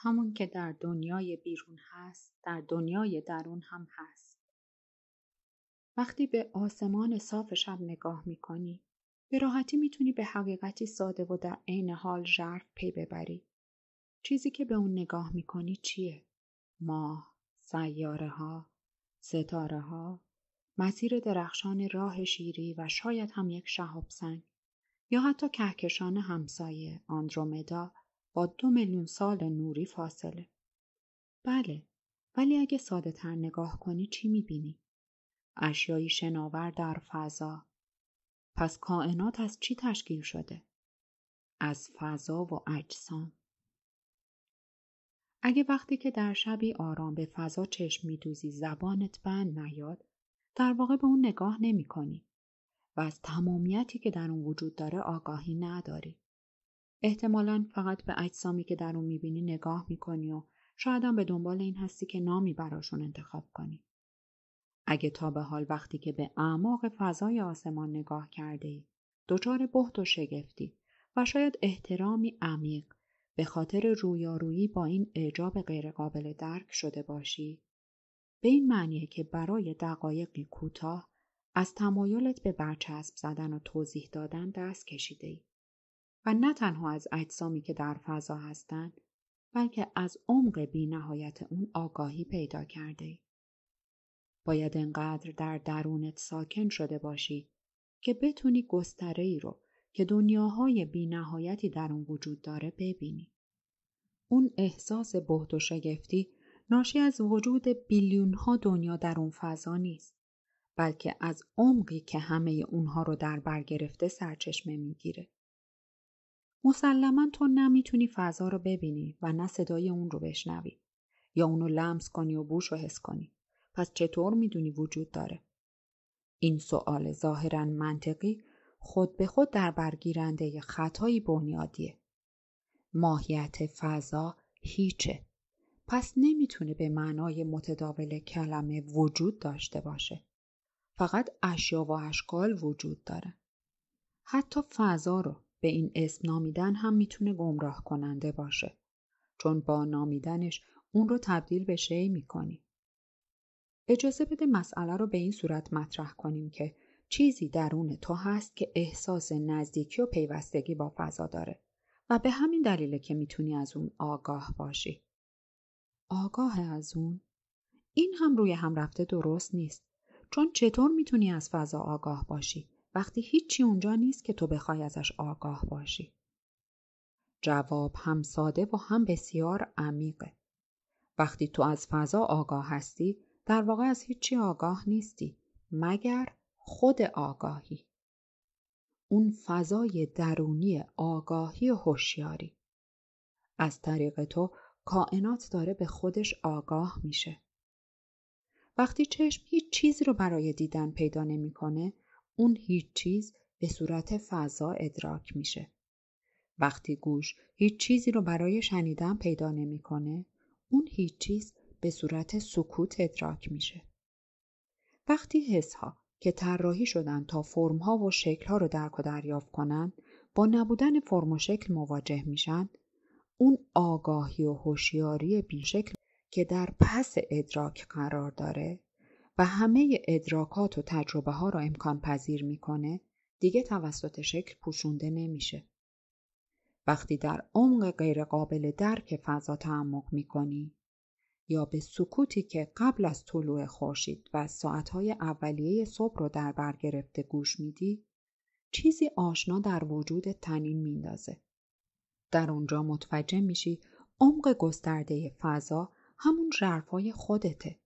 همون که در دنیای بیرون هست در دنیای درون هم هست وقتی به آسمان صاف شب نگاه می کنی، به راحتی میتونی به حقیقتی ساده و در عین حال ژرف پی ببری چیزی که به اون نگاه می کنی چیه ماه سیاره ها ستاره ها مسیر درخشان راه شیری و شاید هم یک شهاب سنگ یا حتی کهکشان همسایه آندرومدا دو میلیون سال نوری فاصله بله ولی اگه ساده تر نگاه کنی چی میبینی؟ اشیایی شناور در فضا پس کائنات از چی تشکیل شده؟ از فضا و اجسام اگه وقتی که در شبی آرام به فضا چشم میدوزی زبانت بند نیاد در واقع به اون نگاه نمی کنی و از تمامیتی که در اون وجود داره آگاهی نداری احتمالا فقط به اجسامی که در اون میبینی نگاه میکنی و شاید هم به دنبال این هستی که نامی براشون انتخاب کنی. اگه تا به حال وقتی که به اعماق فضای آسمان نگاه کرده ای، دچار بحت و شگفتی و شاید احترامی عمیق به خاطر رویارویی با این اعجاب غیرقابل درک شده باشی، به این معنیه که برای دقایقی کوتاه از تمایلت به برچسب زدن و توضیح دادن دست کشیده ای. و نه تنها از اجسامی که در فضا هستند بلکه از عمق بینهایت اون آگاهی پیدا کرده ای. باید انقدر در درونت ساکن شده باشی که بتونی گستره ای رو که دنیاهای بینهایتی در اون وجود داره ببینی. اون احساس بهت و شگفتی ناشی از وجود بیلیون ها دنیا در اون فضا نیست بلکه از عمقی که همه اونها رو در بر گرفته سرچشمه میگیره. مسلما تو نمیتونی فضا رو ببینی و نه صدای اون رو بشنوی یا اونو لمس کنی و بوش رو حس کنی پس چطور میدونی وجود داره این سوال ظاهرا منطقی خود به خود در برگیرنده خطایی بنیادیه ماهیت فضا هیچه پس نمیتونه به معنای متداول کلمه وجود داشته باشه فقط اشیا و اشکال وجود داره حتی فضا رو به این اسم نامیدن هم میتونه گمراه کننده باشه چون با نامیدنش اون رو تبدیل به شی میکنی اجازه بده مسئله رو به این صورت مطرح کنیم که چیزی درون تو هست که احساس نزدیکی و پیوستگی با فضا داره و به همین دلیله که میتونی از اون آگاه باشی. آگاه از اون؟ این هم روی هم رفته درست نیست چون چطور میتونی از فضا آگاه باشی وقتی هیچی اونجا نیست که تو بخوای ازش آگاه باشی. جواب هم ساده و هم بسیار عمیقه. وقتی تو از فضا آگاه هستی، در واقع از هیچی آگاه نیستی، مگر خود آگاهی. اون فضای درونی آگاهی هوشیاری. از طریق تو کائنات داره به خودش آگاه میشه. وقتی چشم هیچ چیزی رو برای دیدن پیدا نمیکنه اون هیچ چیز به صورت فضا ادراک میشه. وقتی گوش هیچ چیزی رو برای شنیدن پیدا نمیکنه، اون هیچ چیز به صورت سکوت ادراک میشه. وقتی حسها که طراحی شدن تا ها و ها رو درک و دریافت کنن، با نبودن فرم و شکل مواجه میشن، اون آگاهی و هوشیاری بیشکل که در پس ادراک قرار داره و همه ادراکات و تجربه ها را امکان پذیر میکنه دیگه توسط شکل پوشونده نمیشه. وقتی در عمق غیرقابل درک فضا تعمق میکنی یا به سکوتی که قبل از طلوع خورشید و ساعتهای اولیه صبح رو در بر گرفته گوش میدی چیزی آشنا در وجود تنین میندازه در اونجا متوجه میشی عمق گسترده فضا همون ژرفای خودته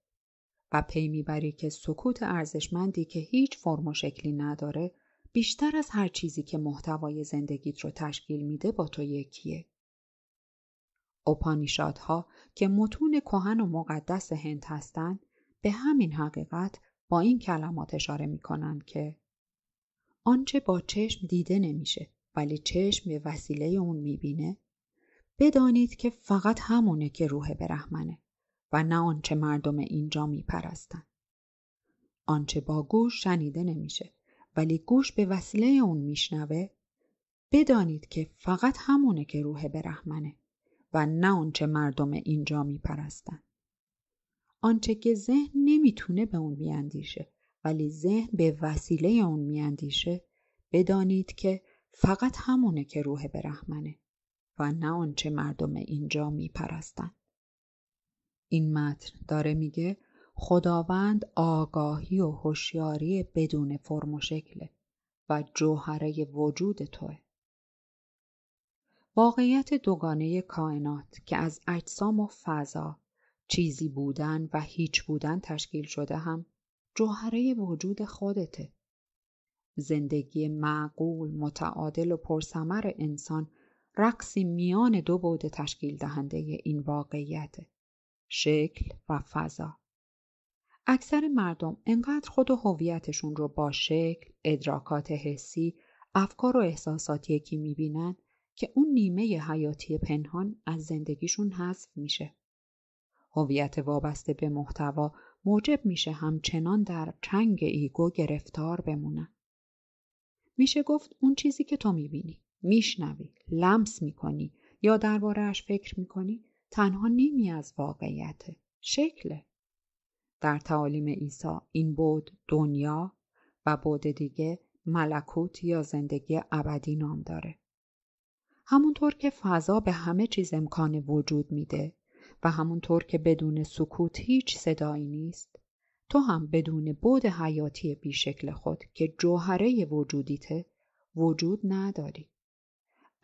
و پی میبری که سکوت ارزشمندی که هیچ فرم و شکلی نداره بیشتر از هر چیزی که محتوای زندگیت رو تشکیل میده با تو یکیه. اوپانیشادها که متون کهن و مقدس هند هستند به همین حقیقت با این کلمات اشاره میکنند که آنچه با چشم دیده نمیشه ولی چشم به وسیله اون میبینه بدانید که فقط همونه که روح برحمنه و نه آنچه مردم اینجا می آنچه با گوش شنیده نمیشه ولی گوش به وسیله اون میشنوه بدانید که فقط همونه که روح برحمنه و نه آنچه مردم اینجا میپرستند آنچه که ذهن نمیتونه به اون میاندیشه ولی ذهن به وسیله اون میاندیشه بدانید که فقط همونه که روح برحمنه و نه آنچه مردم اینجا میپرستند این متن داره میگه خداوند آگاهی و هوشیاری بدون فرم و شکله و جوهره وجود توه واقعیت دوگانه کائنات که از اجسام و فضا چیزی بودن و هیچ بودن تشکیل شده هم جوهره وجود خودته زندگی معقول متعادل و پرثمر انسان رقصی میان دو بوده تشکیل دهنده این واقعیته شکل و فضا اکثر مردم انقدر خود و هویتشون رو با شکل، ادراکات حسی، افکار و احساسات یکی میبینن که اون نیمه حیاتی پنهان از زندگیشون حذف میشه. هویت وابسته به محتوا موجب میشه همچنان در چنگ ایگو گرفتار بمونن. میشه گفت اون چیزی که تو میبینی، میشنوی، لمس میکنی یا دربارهش فکر میکنی تنها نیمی از واقعیت شکله در تعالیم عیسی این بود دنیا و بود دیگه ملکوت یا زندگی ابدی نام داره همونطور که فضا به همه چیز امکان وجود میده و همونطور که بدون سکوت هیچ صدایی نیست تو هم بدون بود حیاتی بیشکل خود که جوهره وجودیته وجود نداری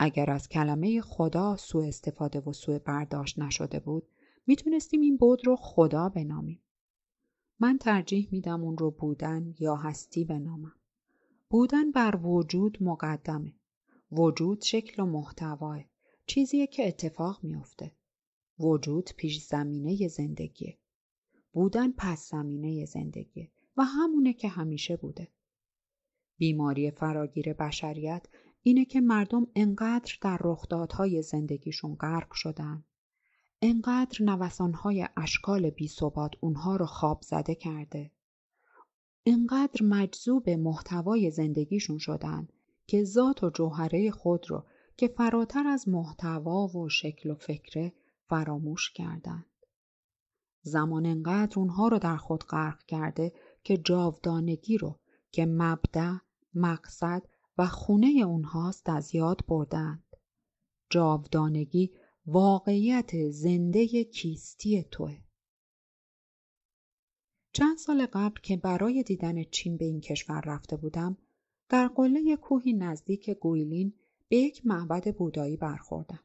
اگر از کلمه خدا سوء استفاده و سوء برداشت نشده بود میتونستیم این بود رو خدا بنامیم. من ترجیح میدم اون رو بودن یا هستی بنامم. بودن بر وجود مقدمه. وجود شکل و محتواه. چیزیه که اتفاق میافته. وجود پیش زمینه زندگی، بودن پس زمینه زندگی و همونه که همیشه بوده. بیماری فراگیر بشریت اینه که مردم انقدر در رخدادهای زندگیشون غرق شدن انقدر نوسانهای اشکال بی ثبات اونها رو خواب زده کرده انقدر مجذوب محتوای زندگیشون شدن که ذات و جوهره خود رو که فراتر از محتوا و شکل و فکره فراموش کردند. زمان انقدر اونها رو در خود غرق کرده که جاودانگی رو که مبدع، مقصد و خونه اونهاست از یاد بردند جاودانگی واقعیت زنده کیستی توه چند سال قبل که برای دیدن چین به این کشور رفته بودم در قله کوهی نزدیک گویلین به یک معبد بودایی برخوردم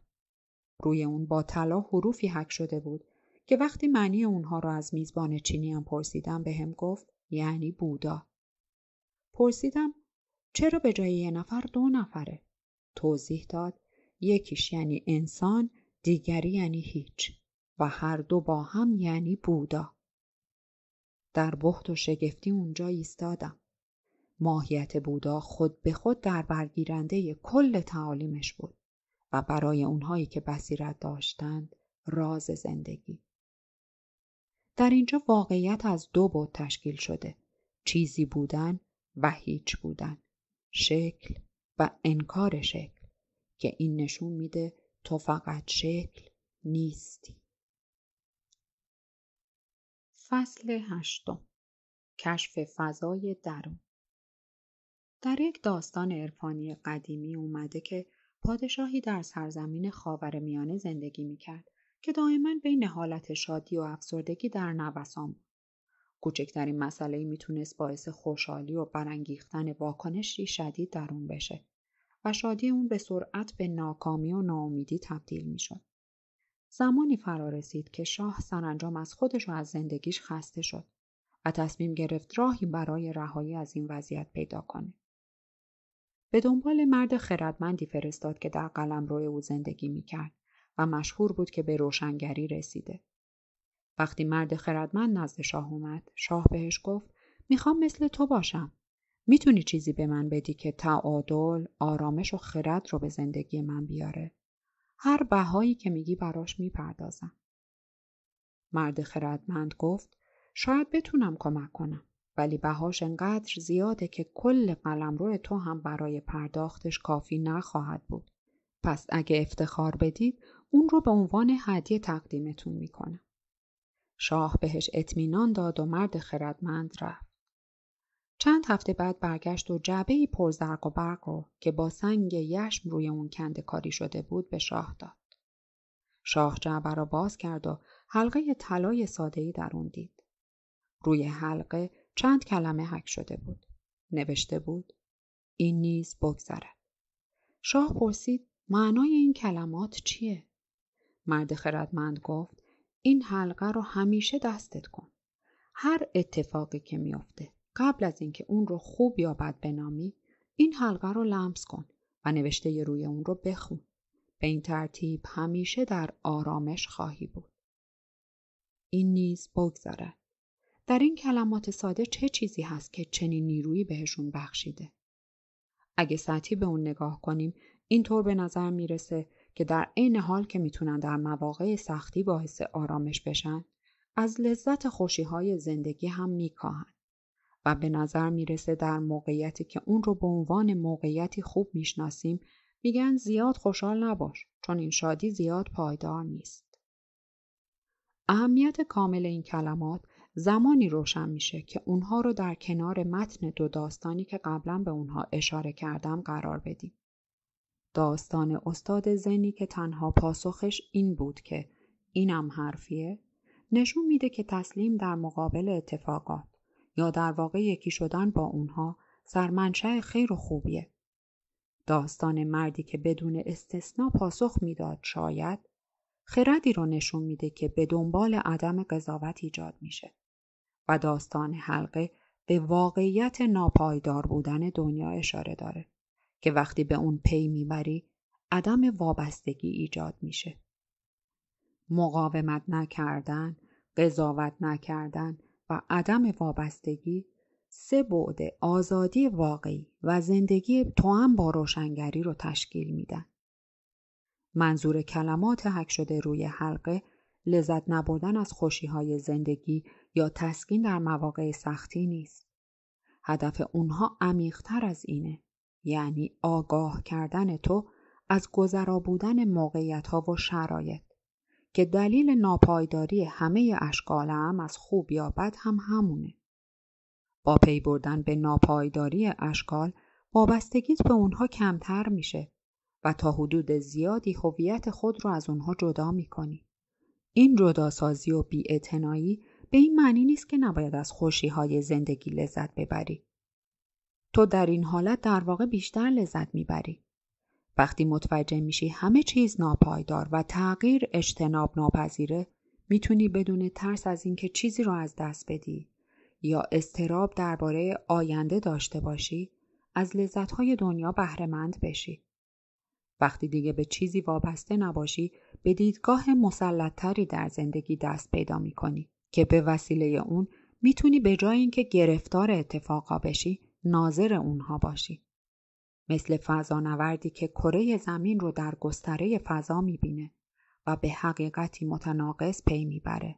روی اون با طلا حروفی حک شده بود که وقتی معنی اونها را از میزبان چینی هم پرسیدم به هم گفت یعنی بودا پرسیدم چرا به جای یه نفر دو نفره؟ توضیح داد یکیش یعنی انسان دیگری یعنی هیچ و هر دو با هم یعنی بودا. در بخت و شگفتی اونجا ایستادم. ماهیت بودا خود به خود در برگیرنده کل تعالیمش بود و برای اونهایی که بصیرت داشتند راز زندگی. در اینجا واقعیت از دو بود تشکیل شده. چیزی بودن و هیچ بودن. شکل و انکار شکل که این نشون میده تو فقط شکل نیستی فصل هشتم کشف فضای درون در یک داستان عرفانی قدیمی اومده که پادشاهی در سرزمین خاور میانه زندگی میکرد که دائما بین حالت شادی و افسردگی در نوسان بود کوچکترین مسئله میتونست باعث خوشحالی و برانگیختن واکنشی شدید در اون بشه و شادی اون به سرعت به ناکامی و ناامیدی تبدیل میشد. زمانی فرا رسید که شاه سرانجام از خودش و از زندگیش خسته شد و تصمیم گرفت راهی برای رهایی از این وضعیت پیدا کنه. به دنبال مرد خردمندی فرستاد که در قلم روی او زندگی میکرد و مشهور بود که به روشنگری رسیده. وقتی مرد خردمند نزد شاه اومد شاه بهش گفت میخوام مثل تو باشم میتونی چیزی به من بدی که تعادل آرامش و خرد رو به زندگی من بیاره هر بهایی که میگی براش میپردازم مرد خردمند گفت شاید بتونم کمک کنم ولی بهاش انقدر زیاده که کل قلمرو تو هم برای پرداختش کافی نخواهد بود پس اگه افتخار بدید اون رو به عنوان هدیه تقدیمتون میکنم شاه بهش اطمینان داد و مرد خردمند رفت. چند هفته بعد برگشت و جعبه ای پر و برق که با سنگ یشم روی اون کند کاری شده بود به شاه داد. شاه جعبه را باز کرد و حلقه طلای ساده ای در اون دید. روی حلقه چند کلمه حک شده بود. نوشته بود این نیز بگذرد. شاه پرسید معنای این کلمات چیه؟ مرد خردمند گفت این حلقه رو همیشه دستت کن. هر اتفاقی که میافته قبل از اینکه اون رو خوب یا بد بنامی این حلقه رو لمس کن و نوشته ی روی اون رو بخون. به این ترتیب همیشه در آرامش خواهی بود. این نیز بگذارد. در این کلمات ساده چه چیزی هست که چنین نیرویی بهشون بخشیده؟ اگه سطحی به اون نگاه کنیم اینطور به نظر میرسه که در عین حال که میتونن در مواقع سختی باعث آرامش بشن از لذت خوشی های زندگی هم میکاهن و به نظر میرسه در موقعیتی که اون رو به عنوان موقعیتی خوب میشناسیم میگن زیاد خوشحال نباش چون این شادی زیاد پایدار نیست. اهمیت کامل این کلمات زمانی روشن میشه که اونها رو در کنار متن دو داستانی که قبلا به اونها اشاره کردم قرار بدیم. داستان استاد زنی که تنها پاسخش این بود که اینم حرفیه نشون میده که تسلیم در مقابل اتفاقات یا در واقع یکی شدن با اونها سرمنشه خیر و خوبیه. داستان مردی که بدون استثنا پاسخ میداد شاید خردی رو نشون میده که به دنبال عدم قضاوت ایجاد میشه و داستان حلقه به واقعیت ناپایدار بودن دنیا اشاره داره. که وقتی به اون پی میبری عدم وابستگی ایجاد میشه. مقاومت نکردن، قضاوت نکردن و عدم وابستگی سه بعد آزادی واقعی و زندگی هم با روشنگری رو تشکیل میدن. منظور کلمات حک شده روی حلقه لذت نبردن از خوشی های زندگی یا تسکین در مواقع سختی نیست. هدف اونها عمیقتر از اینه. یعنی آگاه کردن تو از گذرا بودن موقعیت ها و شرایط که دلیل ناپایداری همه اشکال هم از خوب یا بد هم همونه. با پی بردن به ناپایداری اشکال وابستگیت به اونها کمتر میشه و تا حدود زیادی هویت خود رو از اونها جدا میکنی. این جداسازی و بیاعتنایی به این معنی نیست که نباید از خوشی های زندگی لذت ببری تو در این حالت در واقع بیشتر لذت میبری وقتی متوجه میشی همه چیز ناپایدار و تغییر اجتناب ناپذیره میتونی بدون ترس از اینکه چیزی رو از دست بدی یا استراب درباره آینده داشته باشی از لذتهای دنیا بهرهمند بشی وقتی دیگه به چیزی وابسته نباشی به دیدگاه مسلطتری در زندگی دست پیدا میکنی که به وسیله اون میتونی به جای اینکه گرفتار اتفاقا بشی ناظر اونها باشی. مثل فضانوردی که کره زمین رو در گستره فضا میبینه و به حقیقتی متناقض پی میبره.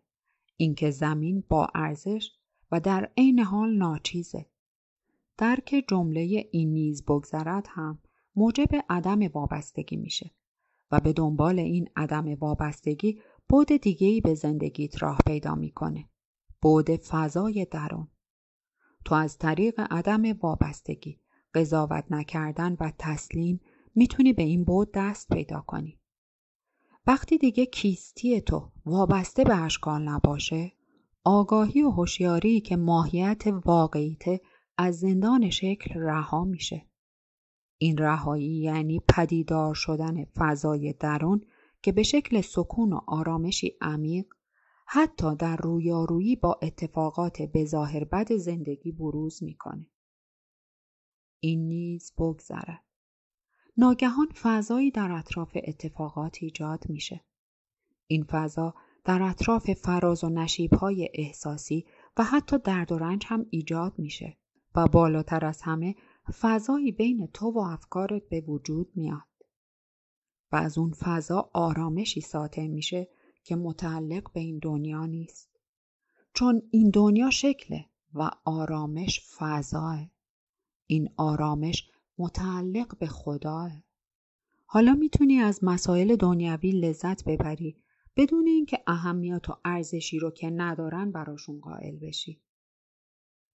اینکه زمین با ارزش و در عین حال ناچیزه. درک جمله این نیز بگذرد هم موجب عدم وابستگی میشه و به دنبال این عدم وابستگی بود دیگهی به زندگیت راه پیدا میکنه. بود فضای درون. تو از طریق عدم وابستگی قضاوت نکردن و تسلیم میتونی به این بود دست پیدا کنی وقتی دیگه کیستی تو وابسته به اشکال نباشه آگاهی و هوشیاری که ماهیت واقعیت از زندان شکل رها میشه این رهایی یعنی پدیدار شدن فضای درون که به شکل سکون و آرامشی عمیق حتی در رویارویی با اتفاقات بظاهر بد زندگی بروز میکنه این نیز بگذره ناگهان فضایی در اطراف اتفاقات ایجاد میشه این فضا در اطراف فراز و نشیبهای احساسی و حتی درد و رنج هم ایجاد میشه و بالاتر از همه فضایی بین تو و افکارت به وجود میاد و از اون فضا آرامشی ساطع میشه که متعلق به این دنیا نیست چون این دنیا شکله و آرامش فضاه این آرامش متعلق به خداه حالا میتونی از مسائل دنیوی لذت ببری بدون اینکه اهمیت و ارزشی رو که ندارن براشون قائل بشی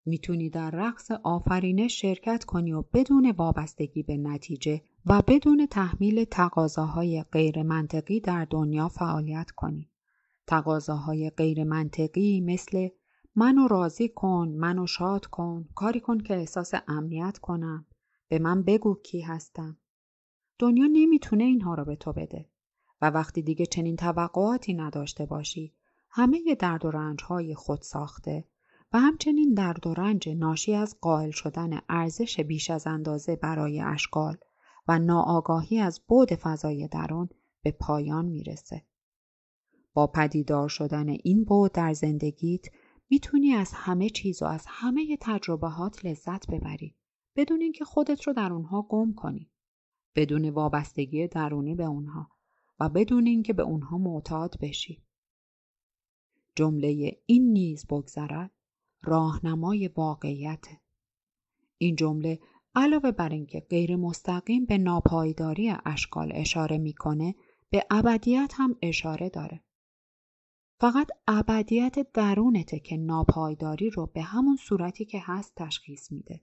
میتونی در رقص آفرینش شرکت کنی و بدون وابستگی به نتیجه و بدون تحمیل تقاضاهای غیرمنطقی در دنیا فعالیت کنیم. تقاضاهای غیرمنطقی مثل منو راضی کن، منو شاد کن، کاری کن که احساس امنیت کنم، به من بگو کی هستم. دنیا نمیتونه اینها را به تو بده و وقتی دیگه چنین توقعاتی نداشته باشی، همه درد و رنج های خود ساخته و همچنین درد و رنج ناشی از قائل شدن ارزش بیش از اندازه برای اشکال و ناآگاهی از بعد فضای درون به پایان میرسه. با پدیدار شدن این بعد در زندگیت میتونی از همه چیز و از همه تجربهات لذت ببری بدون اینکه خودت رو در اونها گم کنی بدون وابستگی درونی به اونها و بدون اینکه به اونها معتاد بشی جمله این نیز بگذرد راهنمای واقعیت این جمله علاوه بر اینکه غیر مستقیم به ناپایداری اشکال اشاره میکنه به ابدیت هم اشاره داره فقط ابدیت درونته که ناپایداری رو به همون صورتی که هست تشخیص میده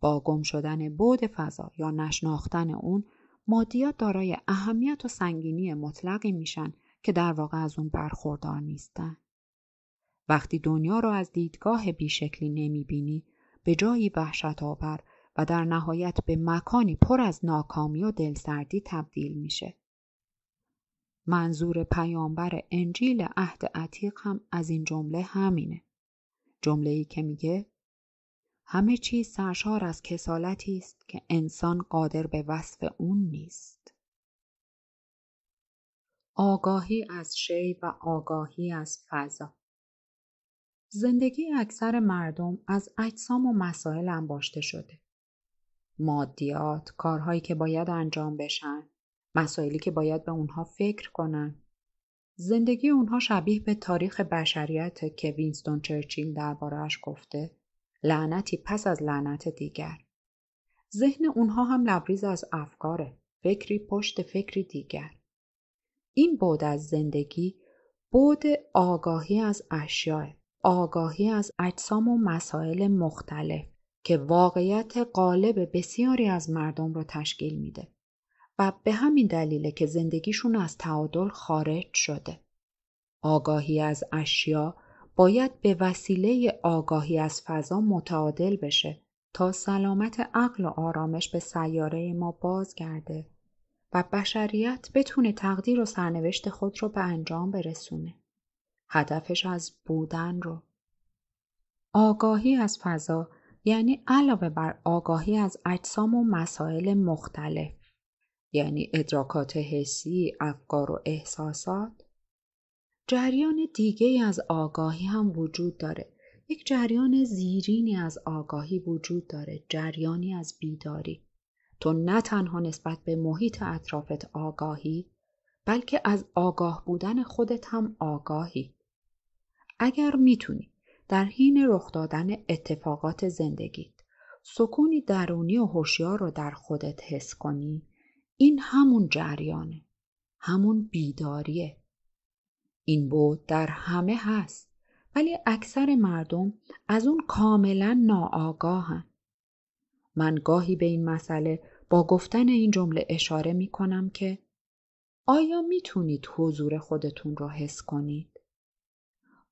با گم شدن بود فضا یا نشناختن اون مادیات دارای اهمیت و سنگینی مطلقی میشن که در واقع از اون برخوردار نیستن وقتی دنیا رو از دیدگاه بیشکلی نمیبینی به جایی وحشت آور و در نهایت به مکانی پر از ناکامی و دلسردی تبدیل میشه. منظور پیامبر انجیل عهد عتیق هم از این جمله همینه. جمله ای که میگه همه چیز سرشار از کسالتی است که انسان قادر به وصف اون نیست. آگاهی از شی و آگاهی از فضا زندگی اکثر مردم از اجسام و مسائل انباشته شده. مادیات، کارهایی که باید انجام بشن، مسائلی که باید به اونها فکر کنن. زندگی اونها شبیه به تاریخ بشریت که وینستون چرچیل دربارهش گفته لعنتی پس از لعنت دیگر. ذهن اونها هم لبریز از افکاره، فکری پشت فکری دیگر. این بود از زندگی بود آگاهی از اشیاء آگاهی از اجسام و مسائل مختلف که واقعیت غالب بسیاری از مردم را تشکیل میده و به همین دلیله که زندگیشون از تعادل خارج شده. آگاهی از اشیا باید به وسیله آگاهی از فضا متعادل بشه تا سلامت عقل و آرامش به سیاره ما بازگرده و بشریت بتونه تقدیر و سرنوشت خود را به انجام برسونه. هدفش از بودن رو آگاهی از فضا یعنی علاوه بر آگاهی از اجسام و مسائل مختلف یعنی ادراکات حسی، افکار و احساسات جریان دیگه از آگاهی هم وجود داره یک جریان زیرینی از آگاهی وجود داره جریانی از بیداری تو نه تنها نسبت به محیط اطرافت آگاهی بلکه از آگاه بودن خودت هم آگاهی اگر میتونی در حین رخ دادن اتفاقات زندگیت سکونی درونی و هوشیار رو در خودت حس کنی این همون جریانه همون بیداریه این بود در همه هست ولی اکثر مردم از اون کاملا ناآگاهن من گاهی به این مسئله با گفتن این جمله اشاره می کنم که آیا میتونید حضور خودتون را حس کنید؟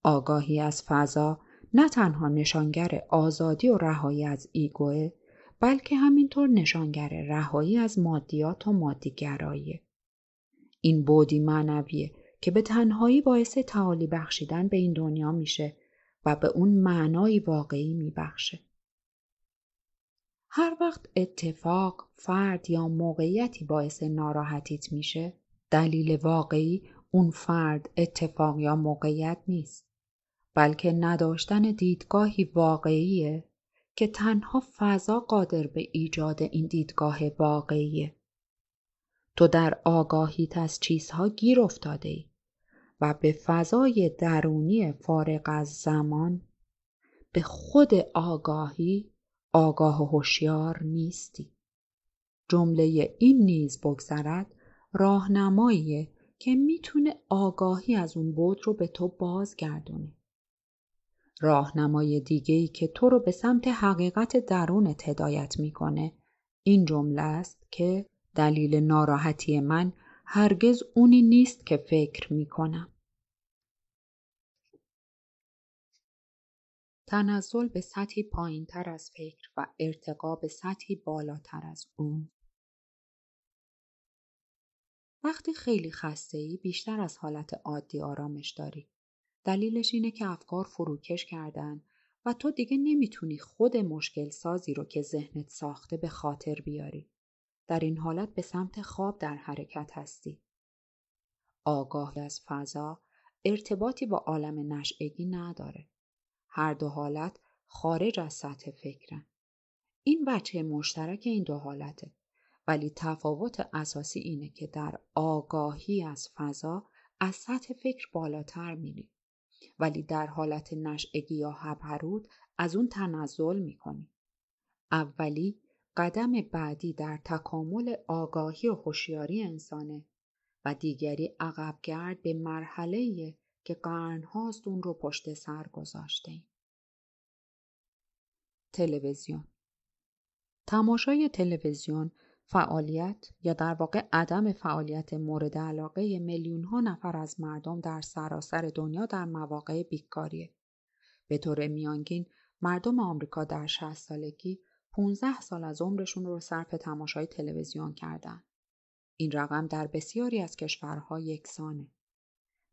آگاهی از فضا نه تنها نشانگر آزادی و رهایی از ایگوه بلکه همینطور نشانگر رهایی از مادیات و مادیگراییه. این بودی معنویه که به تنهایی باعث تعالی بخشیدن به این دنیا میشه و به اون معنایی واقعی میبخشه. هر وقت اتفاق، فرد یا موقعیتی باعث ناراحتیت میشه، دلیل واقعی اون فرد اتفاق یا موقعیت نیست بلکه نداشتن دیدگاهی واقعیه که تنها فضا قادر به ایجاد این دیدگاه واقعیه تو در آگاهیت از چیزها گیر افتاده ای و به فضای درونی فارغ از زمان به خود آگاهی آگاه و هوشیار نیستی جمله این نیز بگذرد راهنماییه که میتونه آگاهی از اون بود رو به تو بازگردونه. راهنمای دیگه ای که تو رو به سمت حقیقت درون هدایت میکنه این جمله است که دلیل ناراحتی من هرگز اونی نیست که فکر میکنم. تنزل به سطحی پایین تر از فکر و ارتقا به سطحی بالاتر از اون وقتی خیلی خسته ای بیشتر از حالت عادی آرامش داری. دلیلش اینه که افکار فروکش کردن و تو دیگه نمیتونی خود مشکل سازی رو که ذهنت ساخته به خاطر بیاری. در این حالت به سمت خواب در حرکت هستی. آگاه از فضا ارتباطی با عالم نشعگی نداره. هر دو حالت خارج از سطح فکرن. این بچه مشترک این دو حالته. ولی تفاوت اساسی اینه که در آگاهی از فضا از سطح فکر بالاتر میریم ولی در حالت نشعگی یا هبرود از اون تنزل میکنیم اولی قدم بعدی در تکامل آگاهی و هوشیاری انسانه و دیگری عقبگرد به مرحله که قرنهاست اون رو پشت سر گذاشته ایم. تلویزیون تماشای تلویزیون فعالیت یا در واقع عدم فعالیت مورد علاقه میلیون ها نفر از مردم در سراسر دنیا در مواقع بیکاریه. به طور میانگین مردم آمریکا در 60 سالگی 15 سال از عمرشون رو صرف تماشای تلویزیون کردن. این رقم در بسیاری از کشورها یکسانه.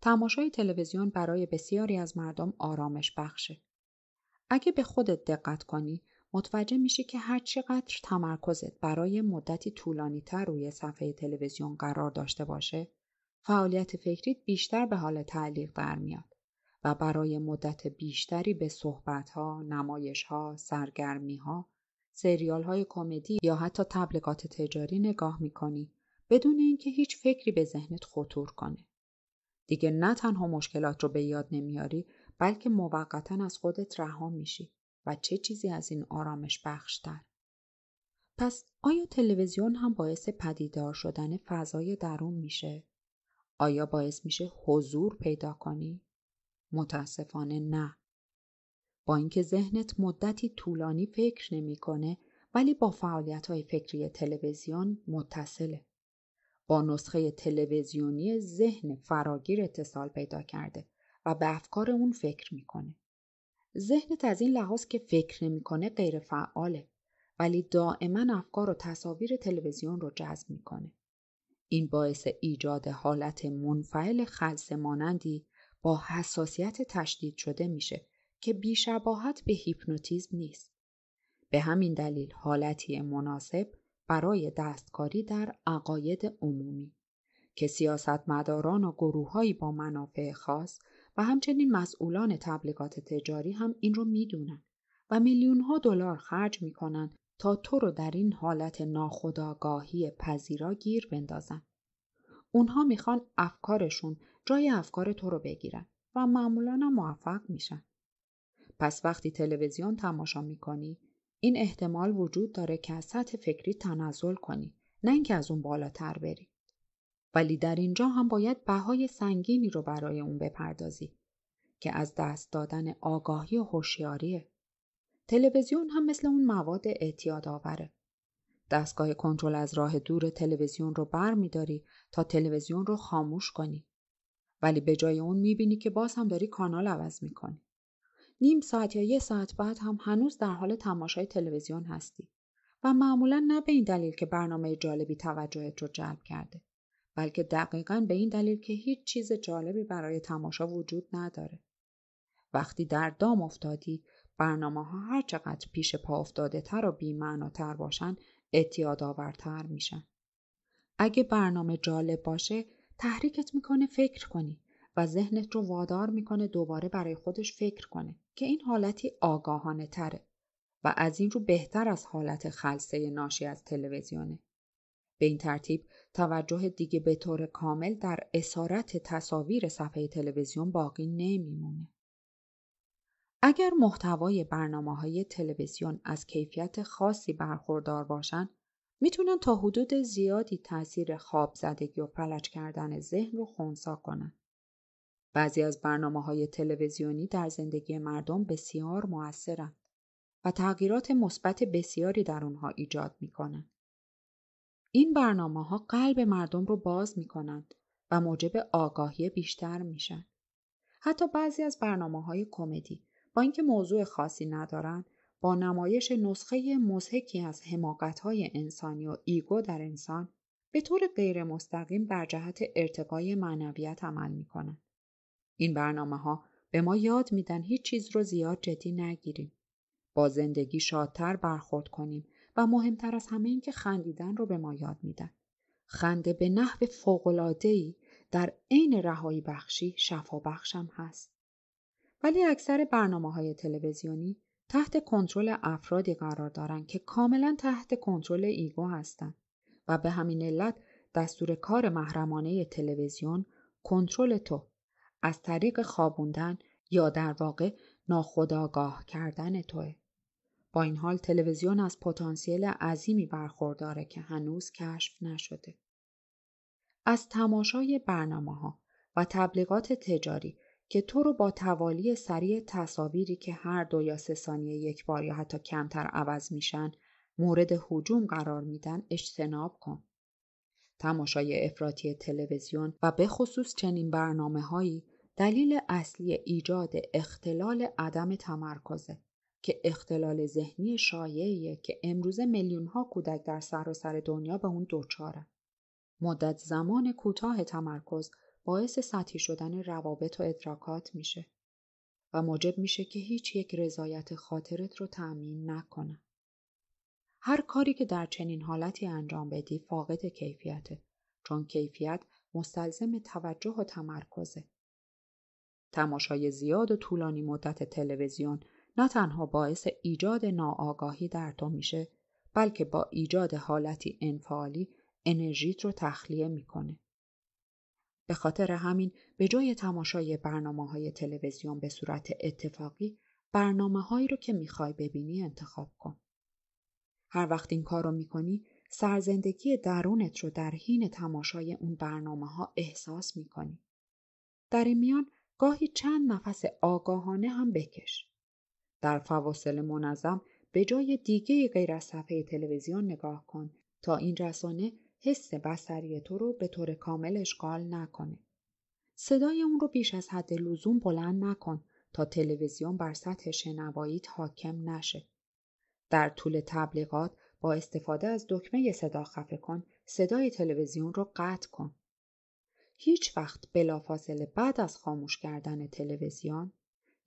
تماشای تلویزیون برای بسیاری از مردم آرامش بخشه. اگه به خودت دقت کنی متوجه میشی که هر چقدر تمرکزت برای مدتی طولانی تر روی صفحه تلویزیون قرار داشته باشه فعالیت فکریت بیشتر به حال تعلیق در میاد و برای مدت بیشتری به صحبتها، نمایشها، سرگرمیها، سریالهای کمدی یا حتی تبلیغات تجاری نگاه میکنی بدون اینکه هیچ فکری به ذهنت خطور کنه. دیگه نه تنها مشکلات رو به یاد نمیاری بلکه موقتا از خودت رها میشی و چه چیزی از این آرامش بخشتر پس آیا تلویزیون هم باعث پدیدار شدن فضای درون میشه آیا باعث میشه حضور پیدا کنی متاسفانه نه با اینکه ذهنت مدتی طولانی فکر نمیکنه ولی با فعالیت های فکری تلویزیون متصله با نسخه تلویزیونی ذهن فراگیر اتصال پیدا کرده و به افکار اون فکر میکنه ذهنت از این لحاظ که فکر نمیکنه غیر فعاله ولی دائما افکار و تصاویر تلویزیون رو جذب میکنه. این باعث ایجاد حالت منفعل خلص مانندی با حساسیت تشدید شده میشه که بیشباهت به هیپنوتیزم نیست. به همین دلیل حالتی مناسب برای دستکاری در عقاید عمومی که سیاستمداران و گروههایی با منافع خاص و همچنین مسئولان تبلیغات تجاری هم این رو میدونن و میلیون ها دلار خرج میکنن تا تو رو در این حالت ناخودآگاهی پذیرا گیر بندازن. اونها میخوان افکارشون جای افکار تو رو بگیرن و معمولا موفق میشن. پس وقتی تلویزیون تماشا میکنی این احتمال وجود داره که از سطح فکری تنزل کنی نه اینکه از اون بالاتر بری. ولی در اینجا هم باید بهای سنگینی رو برای اون بپردازی که از دست دادن آگاهی و هوشیاریه تلویزیون هم مثل اون مواد اعتیاد آوره دستگاه کنترل از راه دور تلویزیون رو بر می داری تا تلویزیون رو خاموش کنی ولی به جای اون می بینی که باز هم داری کانال عوض می کنی. نیم ساعت یا یه ساعت بعد هم هنوز در حال تماشای تلویزیون هستی و معمولا نه به این دلیل که برنامه جالبی توجهت رو جلب کرده بلکه دقیقا به این دلیل که هیچ چیز جالبی برای تماشا وجود نداره. وقتی در دام افتادی برنامه ها هر چقدر پیش پا افتاده تر و بیمعناتر باشن اعتیاد آورتر میشن. اگه برنامه جالب باشه تحریکت میکنه فکر کنی و ذهنت رو وادار میکنه دوباره برای خودش فکر کنه که این حالتی آگاهانه تره و از این رو بهتر از حالت خلصه ناشی از تلویزیونه. به این ترتیب توجه دیگه به طور کامل در اسارت تصاویر صفحه تلویزیون باقی نمیمونه. اگر محتوای برنامه های تلویزیون از کیفیت خاصی برخوردار باشن میتونن تا حدود زیادی تاثیر خواب زدگی و فلج کردن ذهن رو خونسا کنن. بعضی از برنامه های تلویزیونی در زندگی مردم بسیار موثرند و تغییرات مثبت بسیاری در اونها ایجاد میکنند. این برنامه ها قلب مردم رو باز می کنند و موجب آگاهی بیشتر میشن. حتی بعضی از برنامه های کمدی با اینکه موضوع خاصی ندارن با نمایش نسخه مزهکی از حماقت های انسانی و ایگو در انسان به طور غیر مستقیم بر جهت ارتقای معنویت عمل می این برنامه ها به ما یاد میدن هیچ چیز رو زیاد جدی نگیریم. با زندگی شادتر برخورد کنیم و مهمتر از همه این که خندیدن رو به ما یاد میدن. خنده به نحو فوق‌العاده‌ای در عین رهایی بخشی شفا بخشم هست. ولی اکثر برنامه های تلویزیونی تحت کنترل افرادی قرار دارند که کاملا تحت کنترل ایگو هستند و به همین علت دستور کار محرمانه تلویزیون کنترل تو از طریق خوابوندن یا در واقع ناخودآگاه کردن توه. با این حال تلویزیون از پتانسیل عظیمی برخورداره که هنوز کشف نشده. از تماشای برنامه ها و تبلیغات تجاری که تو رو با توالی سریع تصاویری که هر دو یا سه ثانیه یک بار یا حتی کمتر عوض میشن مورد حجوم قرار میدن اجتناب کن. تماشای افراطی تلویزیون و به خصوص چنین برنامه هایی دلیل اصلی ایجاد اختلال عدم تمرکزه که اختلال ذهنی شایعیه که امروزه میلیون ها کودک در سراسر سر دنیا به اون دچاره. مدت زمان کوتاه تمرکز باعث سطحی شدن روابط و ادراکات میشه و موجب میشه که هیچ یک رضایت خاطرت رو تأمین نکنه. هر کاری که در چنین حالتی انجام بدی فاقد کیفیته چون کیفیت مستلزم توجه و تمرکزه. تماشای زیاد و طولانی مدت تلویزیون نه تنها باعث ایجاد ناآگاهی در تو میشه بلکه با ایجاد حالتی انفعالی انرژیت رو تخلیه میکنه. به خاطر همین به جای تماشای برنامه های تلویزیون به صورت اتفاقی برنامه هایی رو که میخوای ببینی انتخاب کن. هر وقت این کار رو میکنی سرزندگی درونت رو در حین تماشای اون برنامه ها احساس میکنی. در این میان گاهی چند نفس آگاهانه هم بکش. در فواصل منظم به جای دیگه غیر از صفحه تلویزیون نگاه کن تا این رسانه حس بسری تو رو به طور کامل اشغال نکنه. صدای اون رو بیش از حد لزوم بلند نکن تا تلویزیون بر سطح شنواییت حاکم نشه. در طول تبلیغات با استفاده از دکمه صدا خفه کن صدای تلویزیون رو قطع کن. هیچ وقت بلافاصله بعد از خاموش کردن تلویزیون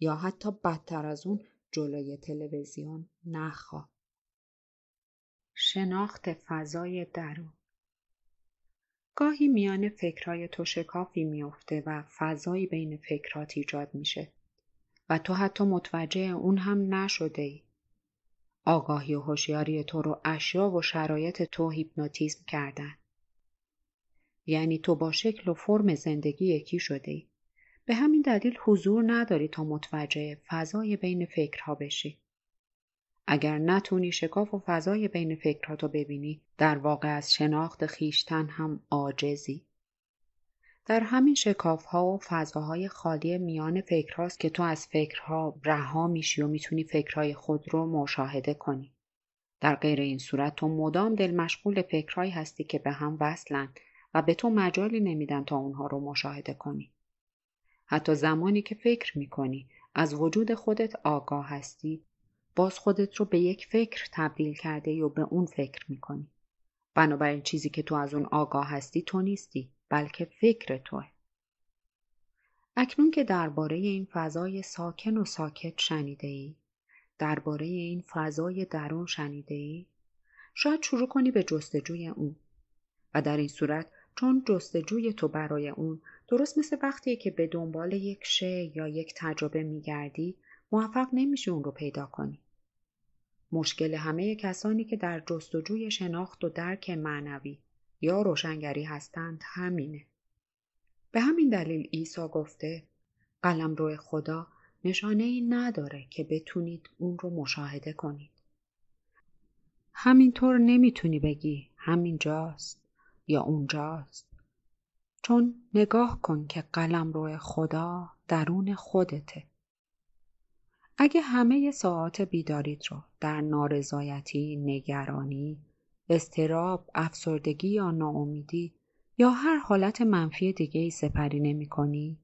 یا حتی بدتر از اون جلوی تلویزیون نخوا، شناخت فضای درون گاهی میان فکرهای تو شکافی میافته و فضایی بین فکرات ایجاد میشه و تو حتی متوجه اون هم نشده ای. آگاهی و هوشیاری تو رو اشیا و شرایط تو هیپنوتیزم کردن. یعنی تو با شکل و فرم زندگی یکی شده ای. به همین دلیل حضور نداری تا متوجه فضای بین فکرها بشی. اگر نتونی شکاف و فضای بین فکرها تو ببینی در واقع از شناخت خیشتن هم آجزی. در همین شکاف ها و فضاهای خالی میان فکرهاست که تو از فکرها رها میشی و میتونی فکرهای خود رو مشاهده کنی. در غیر این صورت تو مدام دل مشغول فکرهایی هستی که به هم وصلند و به تو مجالی نمیدن تا اونها رو مشاهده کنی. حتی زمانی که فکر میکنی از وجود خودت آگاه هستی باز خودت رو به یک فکر تبدیل کرده و به اون فکر میکنی بنابراین چیزی که تو از اون آگاه هستی تو نیستی بلکه فکر توه اکنون که درباره این فضای ساکن و ساکت شنیده ای درباره این فضای درون شنیده ای شاید شروع کنی به جستجوی اون و در این صورت چون جستجوی تو برای اون درست مثل وقتی که به دنبال یک شه یا یک تجربه میگردی موفق نمیشی اون رو پیدا کنی. مشکل همه کسانی که در جستجوی شناخت و درک معنوی یا روشنگری هستند همینه. به همین دلیل عیسی گفته قلم روی خدا نشانه ای نداره که بتونید اون رو مشاهده کنید. همینطور نمیتونی بگی همینجاست یا اونجاست چون نگاه کن که قلم روی خدا درون خودته اگه همه ساعات بیداریت رو در نارضایتی، نگرانی، استراب، افسردگی یا ناامیدی یا هر حالت منفی دیگه ای سپری نمی کنی؟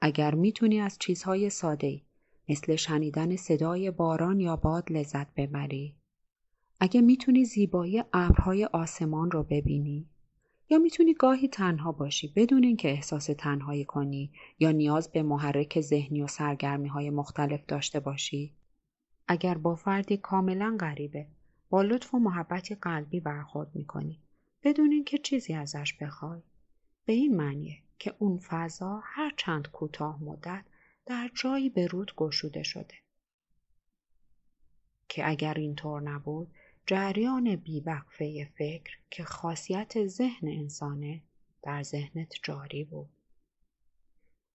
اگر میتونی از چیزهای ساده مثل شنیدن صدای باران یا باد لذت ببری اگه میتونی زیبایی ابرهای آسمان رو ببینی یا میتونی گاهی تنها باشی بدون اینکه احساس تنهایی کنی یا نیاز به محرک ذهنی و سرگرمی های مختلف داشته باشی اگر با فردی کاملا غریبه با لطف و محبتی قلبی برخورد میکنی بدون اینکه چیزی ازش بخوای به این معنیه که اون فضا هر چند کوتاه مدت در جایی به رود گشوده شده که اگر اینطور نبود جریان بیوقفه فکر که خاصیت ذهن انسانه در ذهنت جاری بود.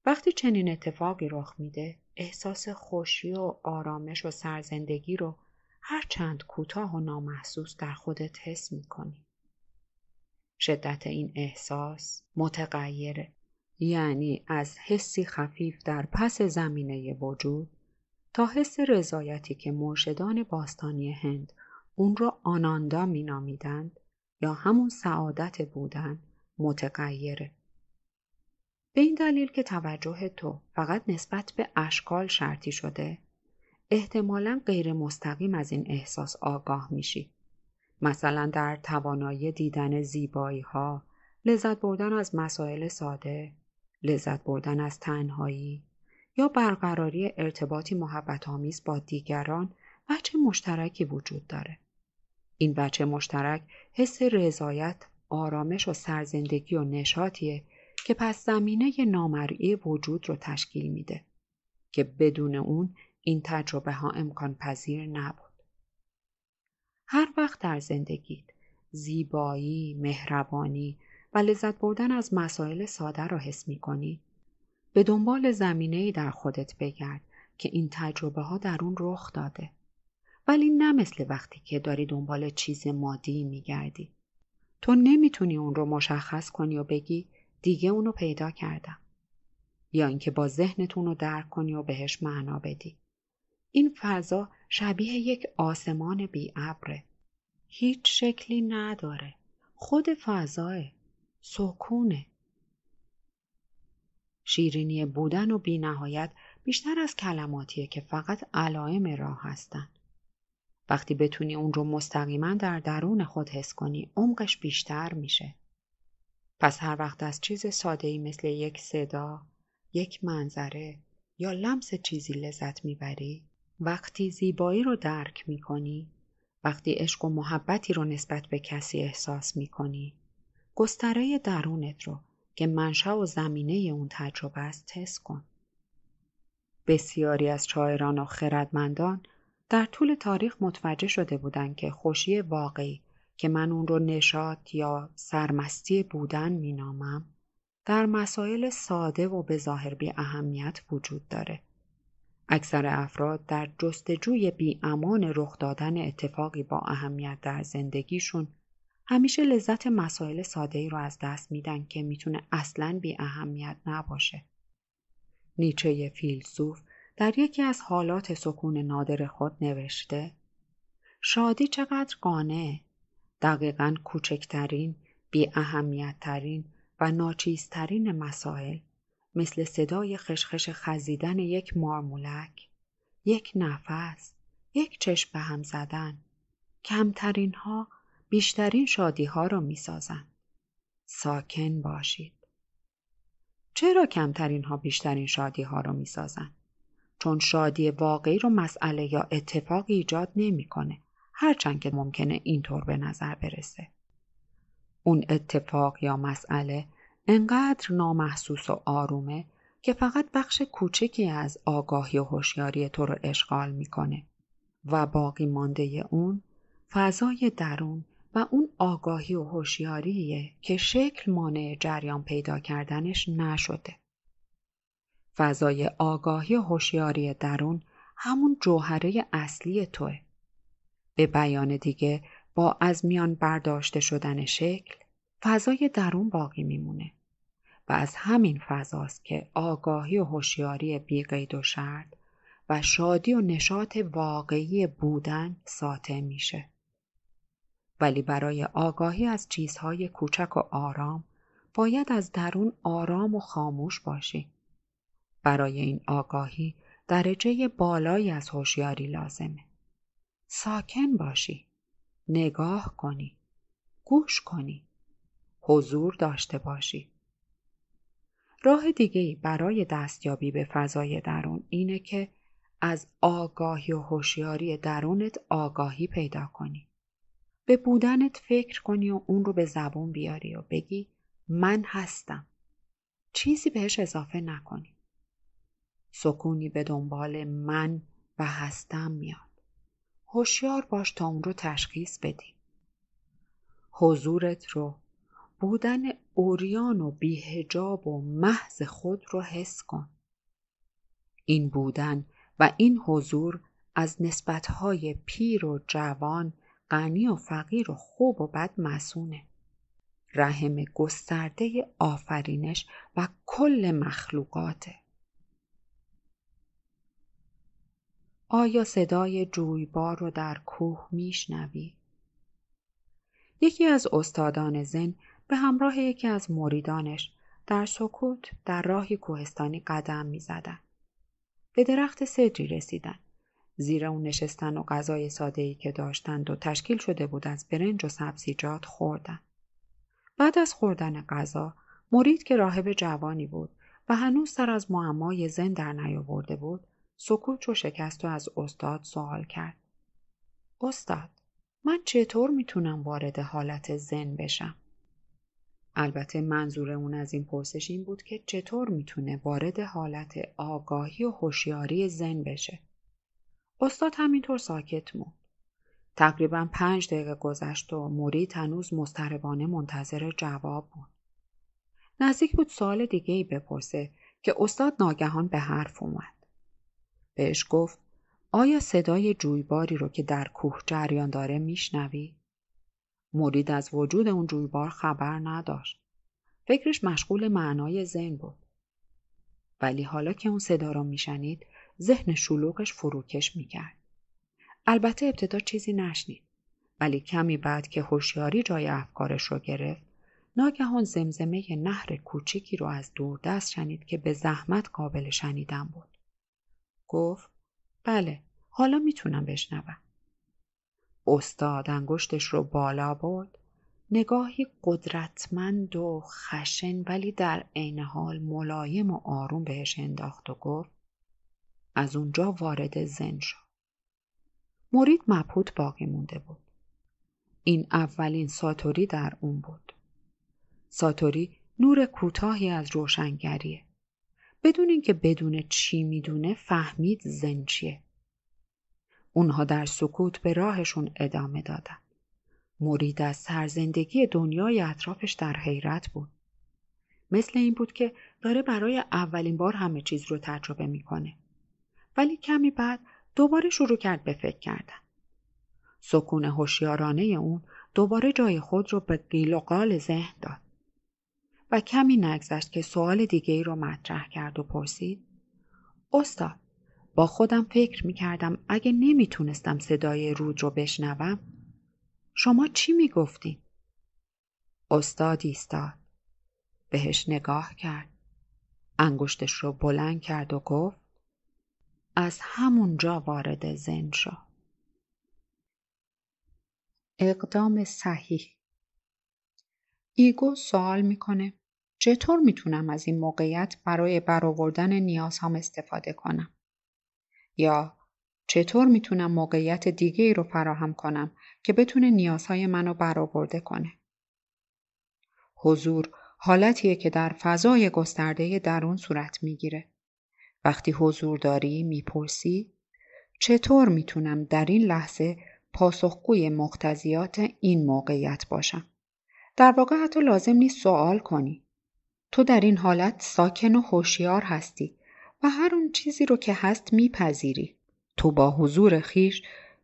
وقتی چنین اتفاقی رخ میده احساس خوشی و آرامش و سرزندگی رو هرچند کوتاه و نامحسوس در خودت حس میکنی. شدت این احساس متغیره یعنی از حسی خفیف در پس زمینه وجود تا حس رضایتی که مرشدان باستانی هند اون را آناندا می نامیدند یا همون سعادت بودن متغیره. به این دلیل که توجه تو فقط نسبت به اشکال شرطی شده احتمالا غیر مستقیم از این احساس آگاه میشی. مثلا در توانایی دیدن زیبایی ها، لذت بردن از مسائل ساده، لذت بردن از تنهایی یا برقراری ارتباطی محبت با دیگران چه مشترکی وجود داره. این بچه مشترک حس رضایت آرامش و سرزندگی و نشاطیه که پس زمینه نامرئی وجود رو تشکیل میده که بدون اون این تجربه ها امکان پذیر نبود. هر وقت در زندگیت زیبایی، مهربانی و لذت بردن از مسائل ساده را حس می کنی، به دنبال زمینه در خودت بگرد که این تجربه ها در اون رخ داده ولی نه مثل وقتی که داری دنبال چیز مادی میگردی تو نمیتونی اون رو مشخص کنی و بگی دیگه اونو پیدا کردم یا اینکه با ذهنتون رو درک کنی و بهش معنا بدی این فضا شبیه یک آسمان بی ابره هیچ شکلی نداره خود فضاه سکونه شیرینی بودن و نهایت بیشتر از کلماتیه که فقط علائم راه هستن. وقتی بتونی اون رو مستقیما در درون خود حس کنی عمقش بیشتر میشه. پس هر وقت از چیز ساده ای مثل یک صدا، یک منظره یا لمس چیزی لذت میبری، وقتی زیبایی رو درک میکنی، وقتی عشق و محبتی رو نسبت به کسی احساس میکنی، گستره درونت رو که منشأ و زمینه اون تجربه است حس کن. بسیاری از چایران و خردمندان در طول تاریخ متوجه شده بودند که خوشی واقعی که من اون رو نشاط یا سرمستی بودن مینامم در مسائل ساده و به ظاهر بی اهمیت وجود داره. اکثر افراد در جستجوی بی امان رخ دادن اتفاقی با اهمیت در زندگیشون همیشه لذت مسائل ساده ای رو از دست میدن که میتونه اصلا بی اهمیت نباشه. نیچه فیلسوف در یکی از حالات سکون نادر خود نوشته شادی چقدر قانه دقیقا کوچکترین بی اهمیتترین و ناچیزترین مسائل مثل صدای خشخش خزیدن یک مارمولک یک نفس یک چشم به هم زدن کمترین ها بیشترین شادی ها را می سازن. ساکن باشید چرا کمترین ها بیشترین شادی ها را می سازن؟ چون شادی واقعی رو مسئله یا اتفاقی ایجاد نمیکنه هرچند که ممکنه اینطور به نظر برسه اون اتفاق یا مسئله انقدر نامحسوس و آرومه که فقط بخش کوچکی از آگاهی و هوشیاری تو رو اشغال میکنه و باقی مانده اون فضای درون و اون آگاهی و هوشیاریه که شکل مانع جریان پیدا کردنش نشده فضای آگاهی و هوشیاری درون همون جوهره اصلی توه. به بیان دیگه با از میان برداشته شدن شکل فضای درون باقی میمونه و از همین فضاست که آگاهی و هوشیاری بیقید و شرط و شادی و نشاط واقعی بودن ساطع میشه. ولی برای آگاهی از چیزهای کوچک و آرام باید از درون آرام و خاموش باشی. برای این آگاهی درجه بالایی از هوشیاری لازمه. ساکن باشی. نگاه کنی. گوش کنی. حضور داشته باشی. راه دیگه برای دستیابی به فضای درون اینه که از آگاهی و هوشیاری درونت آگاهی پیدا کنی. به بودنت فکر کنی و اون رو به زبون بیاری و بگی من هستم. چیزی بهش اضافه نکنی. سکونی به دنبال من و هستم میاد هوشیار باش تا اون رو تشخیص بدی حضورت رو بودن اوریان و بیهجاب و محض خود رو حس کن این بودن و این حضور از نسبتهای پیر و جوان غنی و فقیر و خوب و بد مسونه رحم گسترده آفرینش و کل مخلوقاته آیا صدای جویبار رو در کوه میشنوی؟ یکی از استادان زن به همراه یکی از مریدانش در سکوت در راهی کوهستانی قدم میزدند. به درخت سدری رسیدن. زیر اون نشستن و غذای ای که داشتند و تشکیل شده بود از برنج و سبزیجات خوردن. بعد از خوردن غذا مرید که راهب جوانی بود و هنوز سر از معمای زن در نیاورده بود سکوت و شکست و از استاد سوال کرد. استاد من چطور میتونم وارد حالت زن بشم؟ البته منظور اون از این پرسش این بود که چطور میتونه وارد حالت آگاهی و هوشیاری زن بشه. استاد همینطور ساکت موند. تقریبا پنج دقیقه گذشت و موری تنوز مستربانه منتظر جواب بود. نزدیک بود سال دیگه ای بپرسه که استاد ناگهان به حرف اومد. بهش گفت آیا صدای جویباری رو که در کوه جریان داره میشنوی؟ مرید از وجود اون جویبار خبر نداشت. فکرش مشغول معنای ذهن بود. ولی حالا که اون صدا رو میشنید ذهن شلوغش فروکش میکرد. البته ابتدا چیزی نشنید ولی کمی بعد که هوشیاری جای افکارش رو گرفت ناگهان زمزمه نهر کوچیکی رو از دور دست شنید که به زحمت قابل شنیدن بود. گفت بله حالا میتونم بشنوم استاد انگشتش رو بالا برد نگاهی قدرتمند و خشن ولی در عین حال ملایم و آروم بهش انداخت و گفت از اونجا وارد زن شد مرید مبهوت باقی مونده بود این اولین ساتوری در اون بود ساتوری نور کوتاهی از روشنگریه بدون اینکه بدون چی میدونه فهمید زن چیه. اونها در سکوت به راهشون ادامه دادن. مرید از زندگی دنیای اطرافش در حیرت بود. مثل این بود که داره برای اولین بار همه چیز رو تجربه میکنه. ولی کمی بعد دوباره شروع کرد به فکر کردن. سکون هوشیارانه اون دوباره جای خود رو به قیل و قال ذهن داد. و کمی نگذشت که سوال دیگه ای رو مطرح کرد و پرسید استاد با خودم فکر می کردم اگه نمیتونستم صدای رود رو بشنوم شما چی می گفتی؟ استاد ایستاد بهش نگاه کرد انگشتش رو بلند کرد و گفت از همونجا وارد زن شو اقدام صحیح ایگو سوال میکنه چطور میتونم از این موقعیت برای برآوردن نیازهام استفاده کنم یا چطور میتونم موقعیت دیگه ای رو فراهم کنم که بتونه نیازهای منو برآورده کنه حضور حالتیه که در فضای گسترده درون صورت میگیره وقتی حضور داری میپرسی چطور میتونم در این لحظه پاسخگوی مقتضیات این موقعیت باشم در واقع حتی لازم نیست سوال کنی. تو در این حالت ساکن و هوشیار هستی و هر اون چیزی رو که هست میپذیری. تو با حضور خیش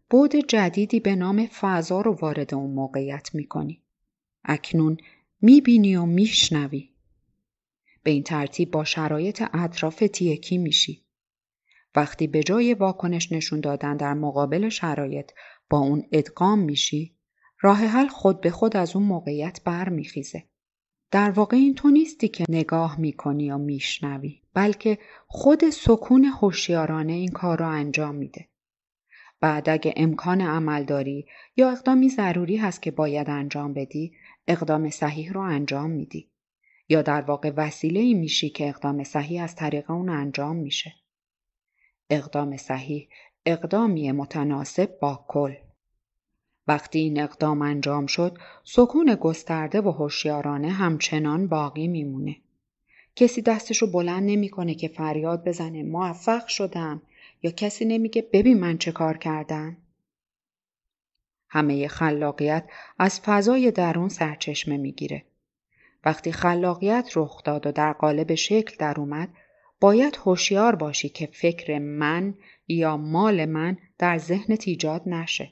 بود جدیدی به نام فضا رو وارد اون موقعیت میکنی. اکنون میبینی و میشنوی. به این ترتیب با شرایط اطراف تیکی میشی. وقتی به جای واکنش نشون دادن در مقابل شرایط با اون ادغام میشی راه حل خود به خود از اون موقعیت برمیخیزه. در واقع این تو نیستی که نگاه میکنی یا میشنوی بلکه خود سکون هوشیارانه این کار را انجام میده. بعد اگه امکان عمل داری یا اقدامی ضروری هست که باید انجام بدی اقدام صحیح رو انجام میدی یا در واقع وسیله ای میشی که اقدام صحیح از طریق اون انجام میشه. اقدام صحیح اقدامی متناسب با کل وقتی این اقدام انجام شد سکون گسترده و هوشیارانه همچنان باقی میمونه کسی دستشو بلند نمیکنه که فریاد بزنه موفق شدم یا کسی نمیگه ببین من چه کار کردم همه خلاقیت از فضای درون سرچشمه میگیره وقتی خلاقیت رخ داد و در قالب شکل در اومد باید هوشیار باشی که فکر من یا مال من در ذهن ایجاد نشه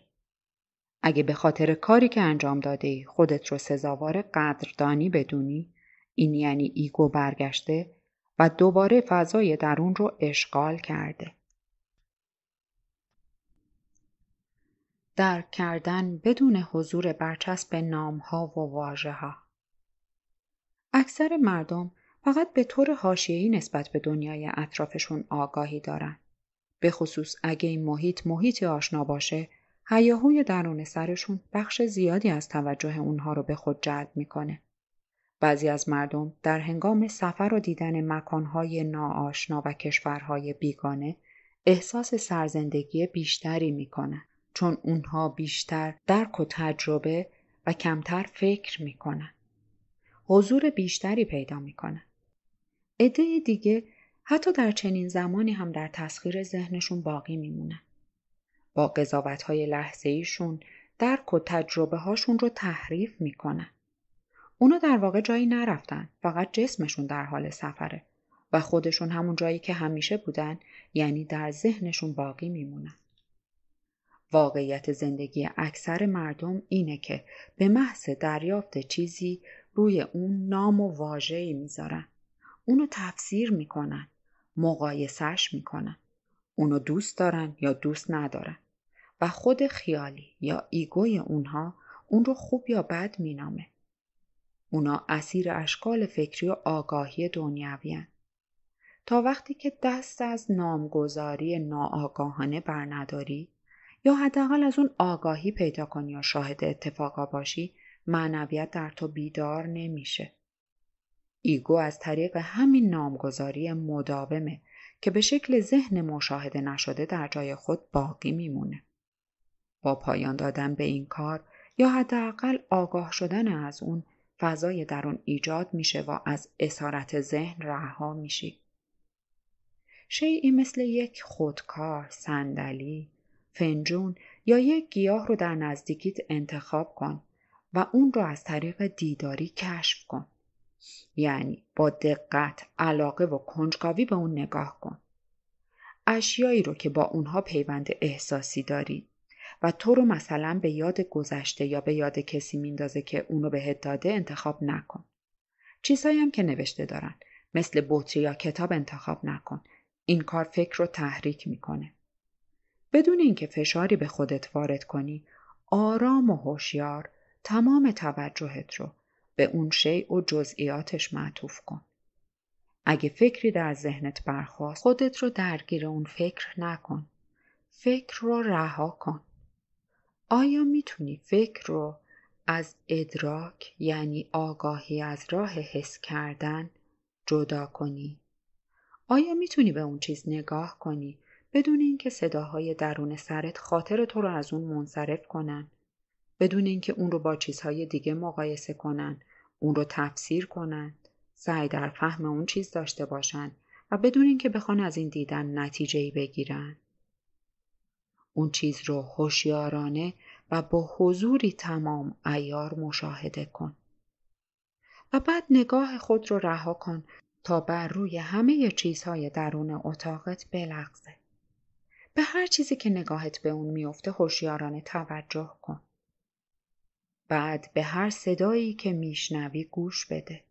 اگه به خاطر کاری که انجام داده خودت رو سزاوار قدردانی بدونی این یعنی ایگو برگشته و دوباره فضای درون رو اشغال کرده. درک کردن بدون حضور برچسب ها و واژه ها. اکثر مردم فقط به طور حاشیه‌ای نسبت به دنیای اطرافشون آگاهی دارن. به خصوص اگه این محیط محیطی آشنا باشه هیاهوی درون سرشون بخش زیادی از توجه اونها رو به خود جلب میکنه. بعضی از مردم در هنگام سفر و دیدن مکانهای ناآشنا و کشورهای بیگانه احساس سرزندگی بیشتری میکنن چون اونها بیشتر درک و تجربه و کمتر فکر میکنن. حضور بیشتری پیدا میکنن. عده دیگه حتی در چنین زمانی هم در تسخیر ذهنشون باقی میمونن. با قضاوت های لحظه ایشون درک و تجربه هاشون رو تحریف میکنن. اونا در واقع جایی نرفتن فقط جسمشون در حال سفره و خودشون همون جایی که همیشه بودن یعنی در ذهنشون باقی میمونن. واقعیت زندگی اکثر مردم اینه که به محض دریافت چیزی روی اون نام و می میذارن. اونو تفسیر میکنن. مقایسش میکنن. اونو دوست دارن یا دوست ندارن. و خود خیالی یا ایگوی اونها اون رو خوب یا بد مینامه. اونا اسیر اشکال فکری و آگاهی دنیاویان. تا وقتی که دست از نامگذاری ناآگاهانه برنداری یا حداقل از اون آگاهی پیدا کنی یا شاهد اتفاقا باشی معنویت در تو بیدار نمیشه. ایگو از طریق همین نامگذاری مداومه که به شکل ذهن مشاهده نشده در جای خود باقی میمونه. با پایان دادن به این کار یا حداقل آگاه شدن از اون فضای درون ایجاد میشه و از اسارت ذهن رها میشی. شیعی مثل یک خودکار، صندلی، فنجون یا یک گیاه رو در نزدیکیت انتخاب کن و اون رو از طریق دیداری کشف کن. یعنی با دقت، علاقه و کنجکاوی به اون نگاه کن. اشیایی رو که با اونها پیوند احساسی دارید. و تو رو مثلا به یاد گذشته یا به یاد کسی میندازه که اونو بهت داده انتخاب نکن. چیزایی هم که نوشته دارن مثل بطری یا کتاب انتخاب نکن. این کار فکر رو تحریک میکنه. بدون اینکه فشاری به خودت وارد کنی، آرام و هوشیار تمام توجهت رو به اون شیء و جزئیاتش معطوف کن. اگه فکری در ذهنت برخواست خودت رو درگیر اون فکر نکن. فکر رو رها کن. آیا میتونی فکر رو از ادراک یعنی آگاهی از راه حس کردن جدا کنی؟ آیا میتونی به اون چیز نگاه کنی بدون اینکه صداهای درون سرت خاطر تو رو از اون منصرف کنن؟ بدون اینکه اون رو با چیزهای دیگه مقایسه کنن، اون رو تفسیر کنن، سعی در فهم اون چیز داشته باشن و بدون اینکه بخوان از این دیدن نتیجه بگیرن؟ اون چیز رو هوشیارانه و با حضوری تمام ایار مشاهده کن و بعد نگاه خود رو رها کن تا بر روی همه چیزهای درون اتاقت بلغزه به هر چیزی که نگاهت به اون میفته هوشیارانه توجه کن بعد به هر صدایی که میشنوی گوش بده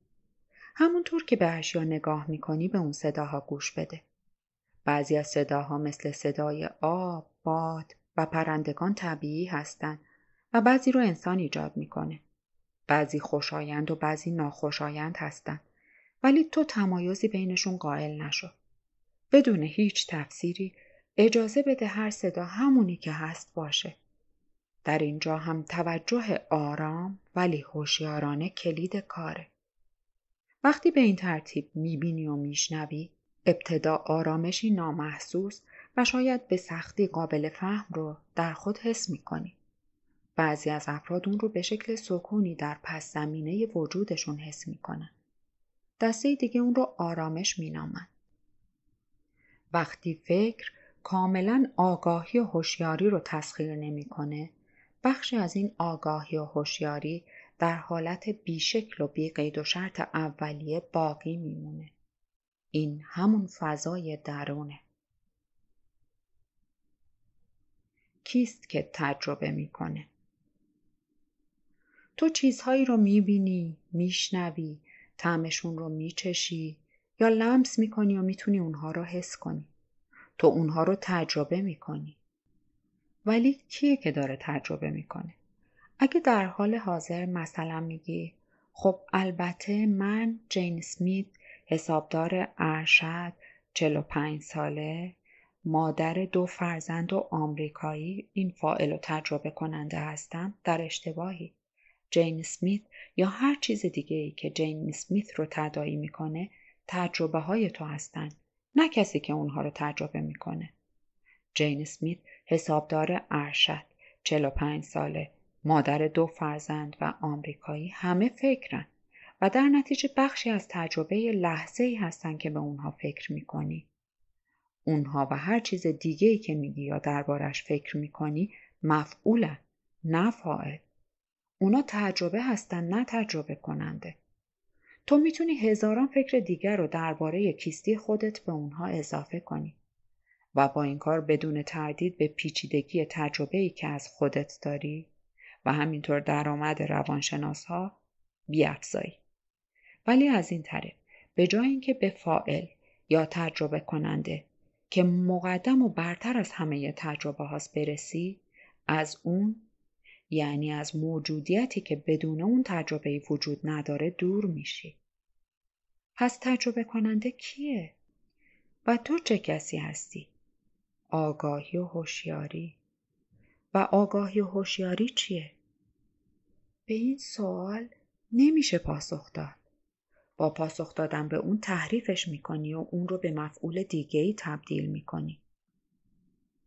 همونطور که به اشیا نگاه میکنی به اون صداها گوش بده بعضی از صداها مثل صدای آب باد و پرندگان طبیعی هستند و بعضی رو انسان ایجاد میکنه. بعضی خوشایند و بعضی ناخوشایند هستند ولی تو تمایزی بینشون قائل نشو. بدون هیچ تفسیری اجازه بده هر صدا همونی که هست باشه. در اینجا هم توجه آرام ولی هوشیارانه کلید کاره. وقتی به این ترتیب میبینی و میشنوی ابتدا آرامشی نامحسوس و شاید به سختی قابل فهم رو در خود حس می کنی. بعضی از افراد اون رو به شکل سکونی در پس زمینه وجودشون حس می کنن. دسته دیگه اون رو آرامش می نامن. وقتی فکر کاملا آگاهی و هوشیاری رو تسخیر نمیکنه بخشی از این آگاهی و هوشیاری در حالت بیشکل و بی و شرط اولیه باقی میمونه این همون فضای درونه کیست که تجربه میکنه تو چیزهایی رو میبینی میشنوی طعمشون رو میچشی یا لمس میکنی و میتونی اونها رو حس کنی تو اونها رو تجربه میکنی ولی کیه که داره تجربه میکنه اگه در حال حاضر مثلا میگی خب البته من جین سمیت حسابدار ارشد 45 ساله مادر دو فرزند و آمریکایی این فائل و تجربه کننده هستم در اشتباهی جین سمیت یا هر چیز دیگه ای که جین سمیت رو تدایی میکنه تجربه های تو هستن نه کسی که اونها رو تجربه میکنه جین سمیت حسابدار ارشد پنج ساله مادر دو فرزند و آمریکایی همه فکرن و در نتیجه بخشی از تجربه لحظه ای هستن که به اونها فکر میکنی اونها و هر چیز دیگه ای که میگی یا دربارش فکر میکنی مفعولن نه فاعل. اونا تجربه هستن نه تجربه کننده. تو میتونی هزاران فکر دیگر رو درباره کیستی خودت به اونها اضافه کنی و با این کار بدون تردید به پیچیدگی تجربه ای که از خودت داری و همینطور درآمد روانشناس ها بیافزایی. ولی از این طرف، به جای اینکه به فائل یا تجربه کننده که مقدم و برتر از همه تجربه هاست برسی از اون یعنی از موجودیتی که بدون اون تجربه وجود نداره دور میشی. پس تجربه کننده کیه؟ و تو چه کسی هستی؟ آگاهی و هوشیاری و آگاهی و هوشیاری چیه؟ به این سوال نمیشه پاسخ داد. با پاسخ دادن به اون تحریفش میکنی و اون رو به مفعول دیگه ای تبدیل میکنی.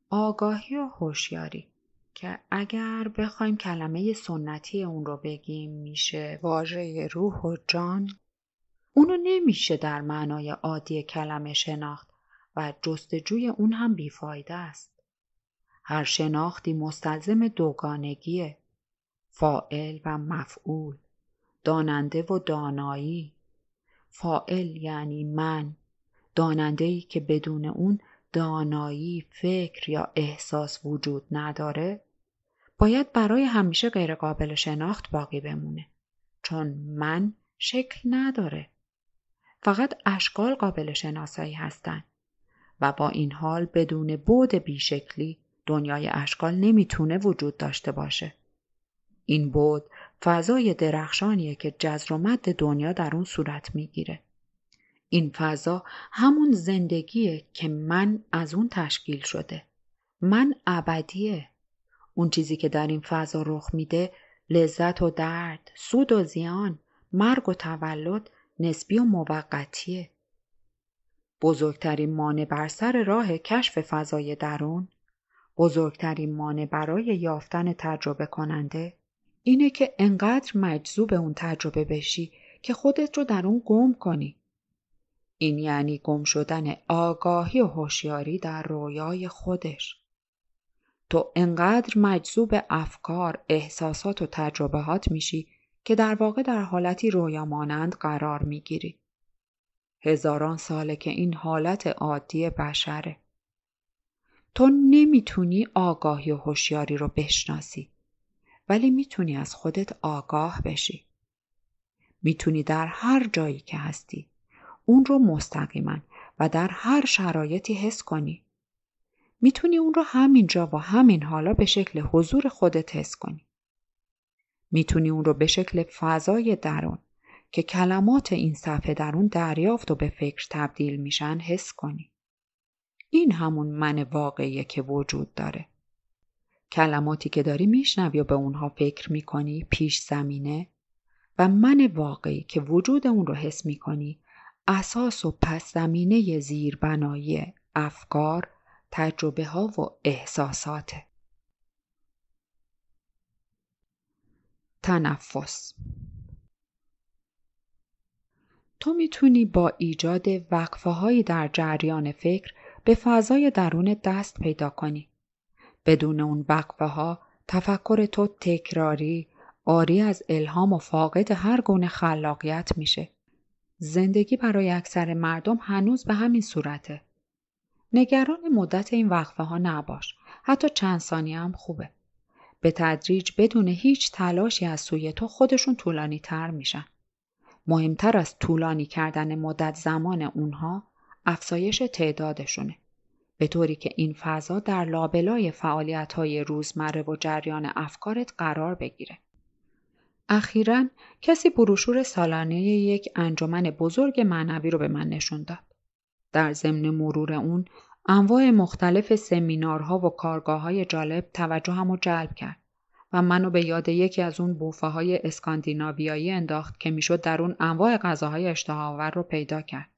آگاهی و هوشیاری که اگر بخوایم کلمه سنتی اون رو بگیم میشه واژه روح و جان اونو نمیشه در معنای عادی کلمه شناخت و جستجوی اون هم بیفایده است. هر شناختی مستلزم دوگانگیه فائل و مفعول داننده و دانایی فائل یعنی من ای که بدون اون دانایی فکر یا احساس وجود نداره باید برای همیشه غیرقابل شناخت باقی بمونه چون من شکل نداره فقط اشکال قابل شناسایی هستند و با این حال بدون بود بیشکلی دنیای اشکال نمیتونه وجود داشته باشه این بود فضای درخشانیه که جزر و مد دنیا در اون صورت میگیره. این فضا همون زندگیه که من از اون تشکیل شده. من ابدیه. اون چیزی که در این فضا رخ میده لذت و درد، سود و زیان، مرگ و تولد نسبی و موقتیه. بزرگترین مانع بر سر راه کشف فضای درون، بزرگترین مانع برای یافتن تجربه کننده، اینه که انقدر مجذوب اون تجربه بشی که خودت رو در اون گم کنی. این یعنی گم شدن آگاهی و هوشیاری در رویای خودش. تو انقدر مجذوب افکار، احساسات و تجربهات میشی که در واقع در حالتی رویا مانند قرار میگیری. هزاران ساله که این حالت عادی بشره. تو نمیتونی آگاهی و هوشیاری رو بشناسی. ولی میتونی از خودت آگاه بشی. میتونی در هر جایی که هستی اون رو مستقیما و در هر شرایطی حس کنی. میتونی اون رو همین جا و همین حالا به شکل حضور خودت حس کنی. میتونی اون رو به شکل فضای درون که کلمات این صفحه در دریافت و به فکر تبدیل میشن حس کنی. این همون من واقعیه که وجود داره. کلماتی که داری میشنوی و به اونها فکر میکنی پیش زمینه و من واقعی که وجود اون رو حس میکنی اساس و پس زمینه زیربنایی افکار، تجربه ها و احساساته. تنفس تو میتونی با ایجاد وقفه هایی در جریان فکر به فضای درون دست پیدا کنی بدون اون وقفه ها تفکر تو تکراری آری از الهام و فاقد هر گونه خلاقیت میشه. زندگی برای اکثر مردم هنوز به همین صورته. نگران مدت این وقفه ها نباش. حتی چند ثانیه هم خوبه. به تدریج بدون هیچ تلاشی از سوی تو خودشون طولانی تر میشن. مهمتر از طولانی کردن مدت زمان اونها افزایش تعدادشونه. به طوری که این فضا در لابلای فعالیت های روزمره و جریان افکارت قرار بگیره. اخیرا کسی بروشور سالانه یک انجمن بزرگ معنوی رو به من نشون داد. در ضمن مرور اون انواع مختلف سمینارها و کارگاه های جالب توجهم رو جلب کرد و منو به یاد یکی از اون بوفه های اسکاندیناویایی انداخت که میشد در اون انواع غذاهای اشتهاور رو پیدا کرد.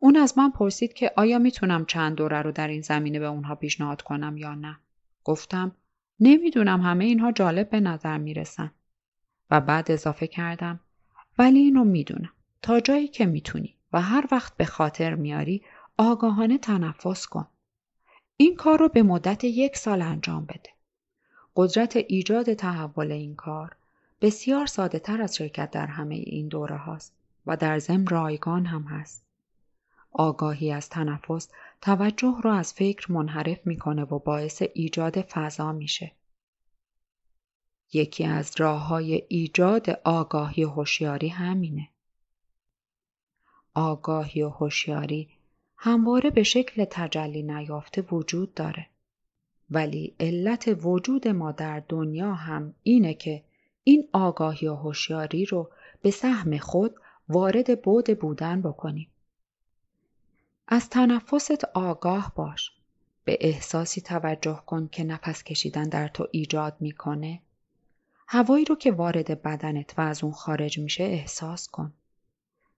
اون از من پرسید که آیا میتونم چند دوره رو در این زمینه به اونها پیشنهاد کنم یا نه. گفتم نمیدونم همه اینها جالب به نظر میرسن. و بعد اضافه کردم ولی اینو میدونم تا جایی که میتونی و هر وقت به خاطر میاری آگاهانه تنفس کن. این کار رو به مدت یک سال انجام بده. قدرت ایجاد تحول این کار بسیار ساده تر از شرکت در همه این دوره هاست و در زم رایگان هم هست. آگاهی از تنفس توجه را از فکر منحرف میکنه و باعث ایجاد فضا میشه. یکی از راه های ایجاد آگاهی هوشیاری همینه. آگاهی و هوشیاری همواره به شکل تجلی نیافته وجود داره. ولی علت وجود ما در دنیا هم اینه که این آگاهی و هوشیاری رو به سهم خود وارد بود بودن بکنیم. از تنفست آگاه باش. به احساسی توجه کن که نفس کشیدن در تو ایجاد میکنه. هوایی رو که وارد بدنت و از اون خارج میشه احساس کن.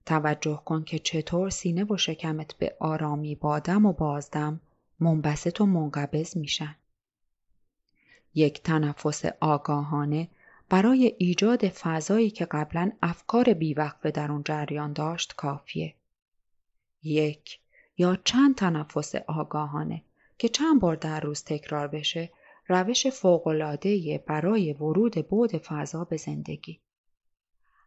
توجه کن که چطور سینه و شکمت به آرامی بادم و بازدم منبسط و منقبض میشن. یک تنفس آگاهانه برای ایجاد فضایی که قبلا افکار بیوقفه در اون جریان داشت کافیه. یک یا چند تنفس آگاهانه که چند بار در روز تکرار بشه روش فوقلاده برای ورود بود فضا به زندگی.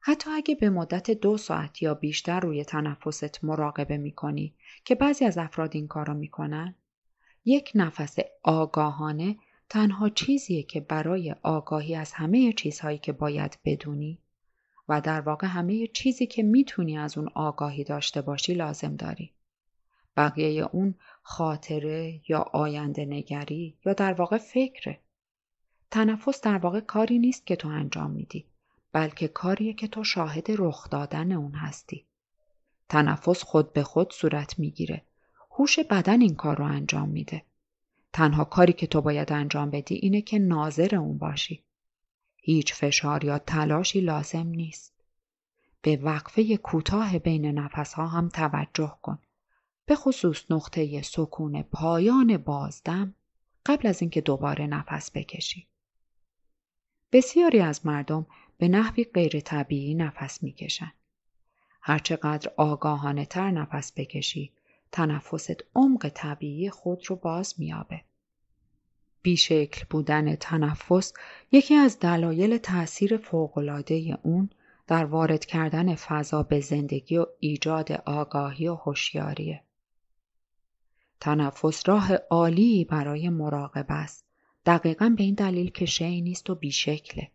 حتی اگه به مدت دو ساعت یا بیشتر روی تنفست مراقبه می کنی که بعضی از افراد این کار می کنن، یک نفس آگاهانه تنها چیزیه که برای آگاهی از همه چیزهایی که باید بدونی و در واقع همه چیزی که میتونی از اون آگاهی داشته باشی لازم داری. بقیه اون خاطره یا آینده نگری یا در واقع فکره. تنفس در واقع کاری نیست که تو انجام میدی بلکه کاریه که تو شاهد رخ دادن اون هستی. تنفس خود به خود صورت میگیره. هوش بدن این کار رو انجام میده. تنها کاری که تو باید انجام بدی اینه که ناظر اون باشی. هیچ فشار یا تلاشی لازم نیست. به وقفه کوتاه بین نفسها هم توجه کن. به خصوص نقطه سکون پایان بازدم قبل از اینکه دوباره نفس بکشی. بسیاری از مردم به نحوی غیر طبیعی نفس میکشند. هرچقدر آگاهانه تر نفس بکشی تنفست عمق طبیعی خود رو باز میابه. بیشکل بودن تنفس یکی از دلایل تاثیر فوقلاده اون در وارد کردن فضا به زندگی و ایجاد آگاهی و هوشیاریه. تنفس راه عالی برای مراقبه است. دقیقا به این دلیل که شی نیست و بیشکله.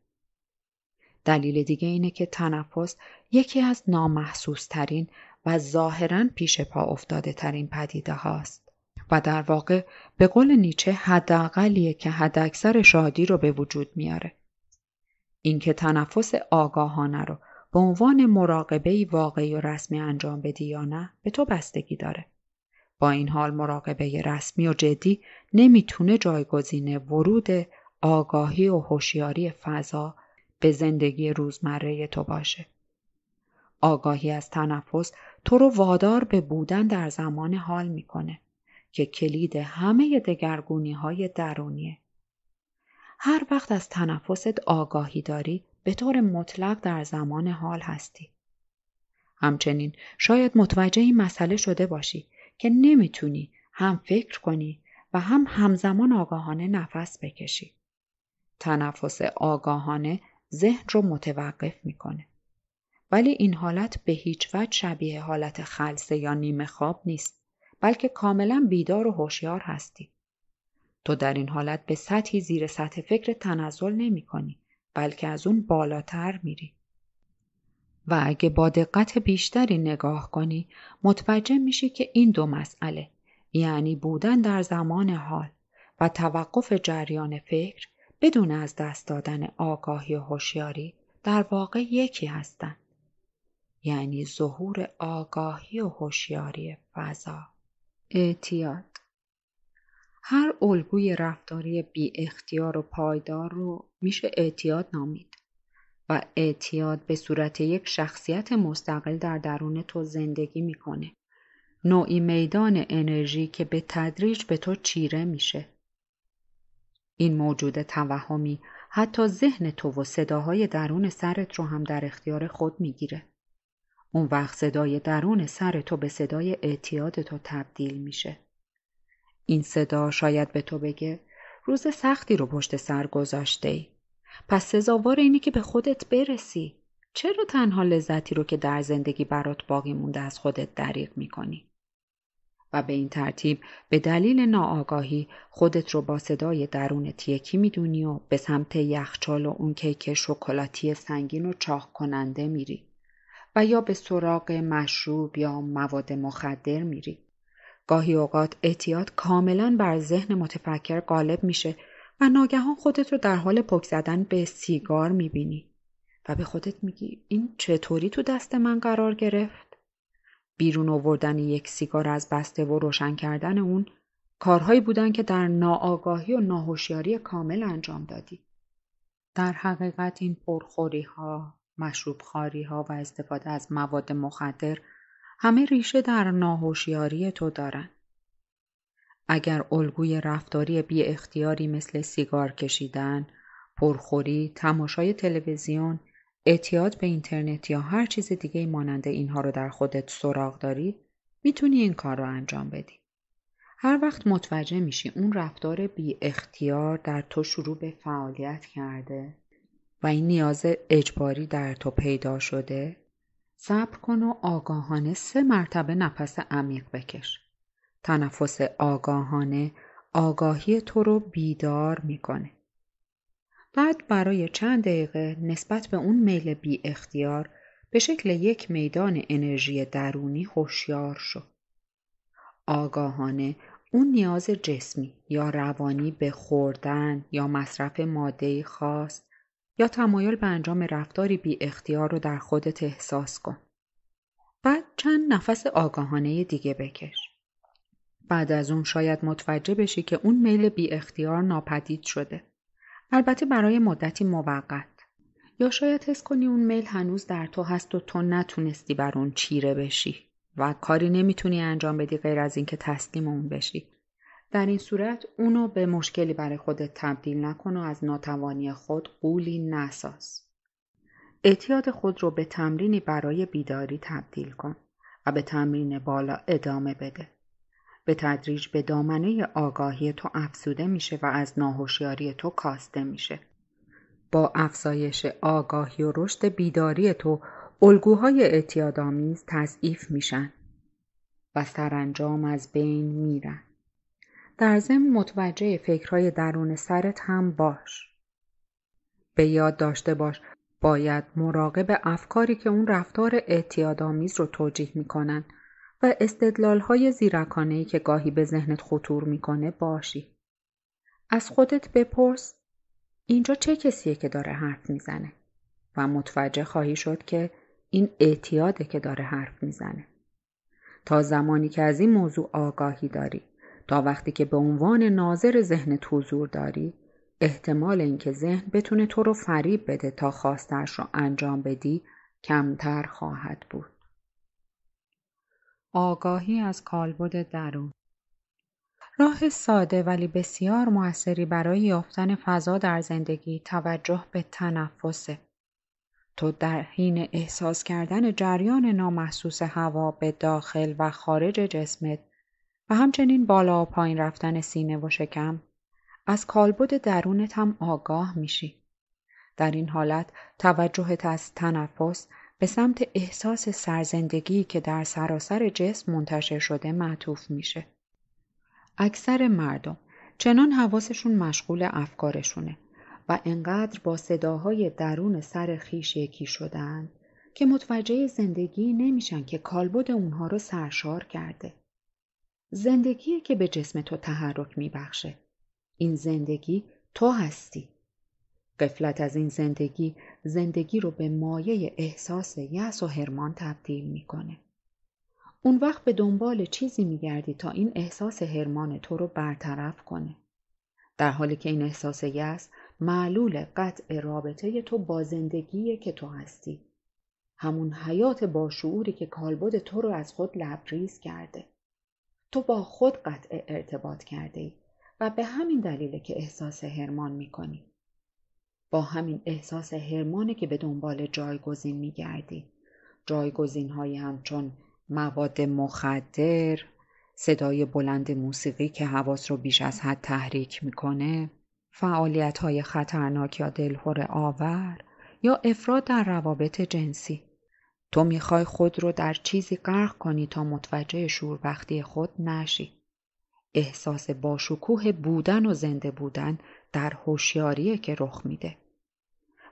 دلیل دیگه اینه که تنفس یکی از نامحسوس ترین و ظاهرا پیش پا افتاده ترین پدیده هاست و در واقع به قول نیچه حداقلیه که حداکثر شادی رو به وجود میاره. اینکه تنفس آگاهانه رو به عنوان مراقبه واقعی و رسمی انجام بدی یا نه به تو بستگی داره. با این حال مراقبه رسمی و جدی نمیتونه جایگزین ورود آگاهی و هوشیاری فضا به زندگی روزمره تو باشه. آگاهی از تنفس تو رو وادار به بودن در زمان حال میکنه که کلید همه دگرگونی های درونیه. هر وقت از تنفست آگاهی داری به طور مطلق در زمان حال هستی. همچنین شاید متوجه این مسئله شده باشی که نمیتونی هم فکر کنی و هم همزمان آگاهانه نفس بکشی. تنفس آگاهانه ذهن رو متوقف میکنه. ولی این حالت به هیچ وجه شبیه حالت خلصه یا نیمه خواب نیست بلکه کاملا بیدار و هوشیار هستی. تو در این حالت به سطحی زیر سطح فکر تنزل نمی کنی بلکه از اون بالاتر میری. و اگه با دقت بیشتری نگاه کنی متوجه میشی که این دو مسئله یعنی بودن در زمان حال و توقف جریان فکر بدون از دست دادن آگاهی و هوشیاری در واقع یکی هستند یعنی ظهور آگاهی و هوشیاری فضا اعتیاد هر الگوی رفتاری بی اختیار و پایدار رو میشه اعتیاد نامید و اعتیاد به صورت یک شخصیت مستقل در درون تو زندگی میکنه. نوعی میدان انرژی که به تدریج به تو چیره میشه. این موجود توهمی حتی ذهن تو و صداهای درون سرت رو هم در اختیار خود میگیره. اون وقت صدای درون سر تو به صدای اعتیاد تو تبدیل میشه. این صدا شاید به تو بگه روز سختی رو پشت سر گذاشته ای. پس سزاوار اینی که به خودت برسی چرا تنها لذتی رو که در زندگی برات باقی مونده از خودت دریغ میکنی و به این ترتیب به دلیل ناآگاهی خودت رو با صدای درون تیکی میدونی و به سمت یخچال و اون کیک شکلاتی سنگین و چاق کننده میری و یا به سراغ مشروب یا مواد مخدر میری گاهی اوقات احتیاط کاملا بر ذهن متفکر غالب میشه و ناگهان خودت رو در حال پک زدن به سیگار میبینی و به خودت میگی این چطوری تو دست من قرار گرفت؟ بیرون آوردن یک سیگار از بسته و روشن کردن اون کارهایی بودن که در ناآگاهی و ناهوشیاری کامل انجام دادی. در حقیقت این پرخوری ها، مشروب ها و استفاده از مواد مخدر همه ریشه در ناهوشیاری تو دارند. اگر الگوی رفتاری بی اختیاری مثل سیگار کشیدن، پرخوری، تماشای تلویزیون، اعتیاد به اینترنت یا هر چیز دیگه مانند اینها رو در خودت سراغ داری، میتونی این کار رو انجام بدی. هر وقت متوجه میشی اون رفتار بی اختیار در تو شروع به فعالیت کرده و این نیاز اجباری در تو پیدا شده، صبر کن و آگاهانه سه مرتبه نفس عمیق بکش. تنفس آگاهانه آگاهی تو رو بیدار میکنه. بعد برای چند دقیقه نسبت به اون میل بی اختیار به شکل یک میدان انرژی درونی هوشیار شو. آگاهانه اون نیاز جسمی یا روانی به خوردن یا مصرف ماده خاص یا تمایل به انجام رفتاری بی اختیار رو در خودت احساس کن. بعد چند نفس آگاهانه دیگه بکش. بعد از اون شاید متوجه بشی که اون میل بی اختیار ناپدید شده. البته برای مدتی موقت. یا شاید حس کنی اون میل هنوز در تو هست و تو نتونستی بر اون چیره بشی و کاری نمیتونی انجام بدی غیر از اینکه تسلیم اون بشی. در این صورت اونو به مشکلی برای خودت تبدیل نکن و از ناتوانی خود قولی نساز. اعتیاد خود رو به تمرینی برای بیداری تبدیل کن و به تمرین بالا ادامه بده. به تدریج به دامنه آگاهی تو افزوده میشه و از ناهوشیاری تو کاسته میشه. با افزایش آگاهی و رشد بیداری تو الگوهای اعتیادآمیز تضعیف میشن و سرانجام از بین میرن. در ضمن متوجه فکرهای درون سرت هم باش. به یاد داشته باش باید مراقب افکاری که اون رفتار اعتیادآمیز رو توجیه میکنن و زیرکانه ای که گاهی به ذهنت خطور میکنه باشی. از خودت بپرس اینجا چه کسیه که داره حرف میزنه و متوجه خواهی شد که این اعتیاده که داره حرف میزنه. تا زمانی که از این موضوع آگاهی داری تا وقتی که به عنوان ناظر ذهنت حضور داری احتمال اینکه ذهن بتونه تو رو فریب بده تا خواستش رو انجام بدی کمتر خواهد بود. آگاهی از کالبد درون راه ساده ولی بسیار موثری برای یافتن فضا در زندگی توجه به تنفسه. تو در حین احساس کردن جریان نامحسوس هوا به داخل و خارج جسمت و همچنین بالا و پایین رفتن سینه و شکم از کالبد درونت هم آگاه میشی. در این حالت توجهت از تنفس به سمت احساس سرزندگی که در سراسر جسم منتشر شده معطوف میشه. اکثر مردم چنان حواسشون مشغول افکارشونه و انقدر با صداهای درون سر خیش یکی شدن که متوجه زندگی نمیشن که کالبد اونها رو سرشار کرده. زندگی که به جسم تو تحرک میبخشه. این زندگی تو هستی. قفلت از این زندگی زندگی رو به مایه احساس یأس و هرمان تبدیل میکنه. اون وقت به دنبال چیزی میگردی تا این احساس هرمان تو رو برطرف کنه. در حالی که این احساس یأس معلول قطع رابطه تو با زندگی که تو هستی. همون حیات با شعوری که کالبد تو رو از خود لبریز کرده. تو با خود قطع ارتباط کرده ای و به همین دلیله که احساس هرمان می کنی. با همین احساس هرمانه که به دنبال جایگزین میگردی جایگزین های همچون مواد مخدر صدای بلند موسیقی که حواس رو بیش از حد تحریک میکنه فعالیت های خطرناک یا دلخور آور یا افراد در روابط جنسی تو میخوای خود رو در چیزی غرق کنی تا متوجه شوربختی خود نشی احساس باشکوه بودن و زنده بودن در هوشیاریه که رخ میده.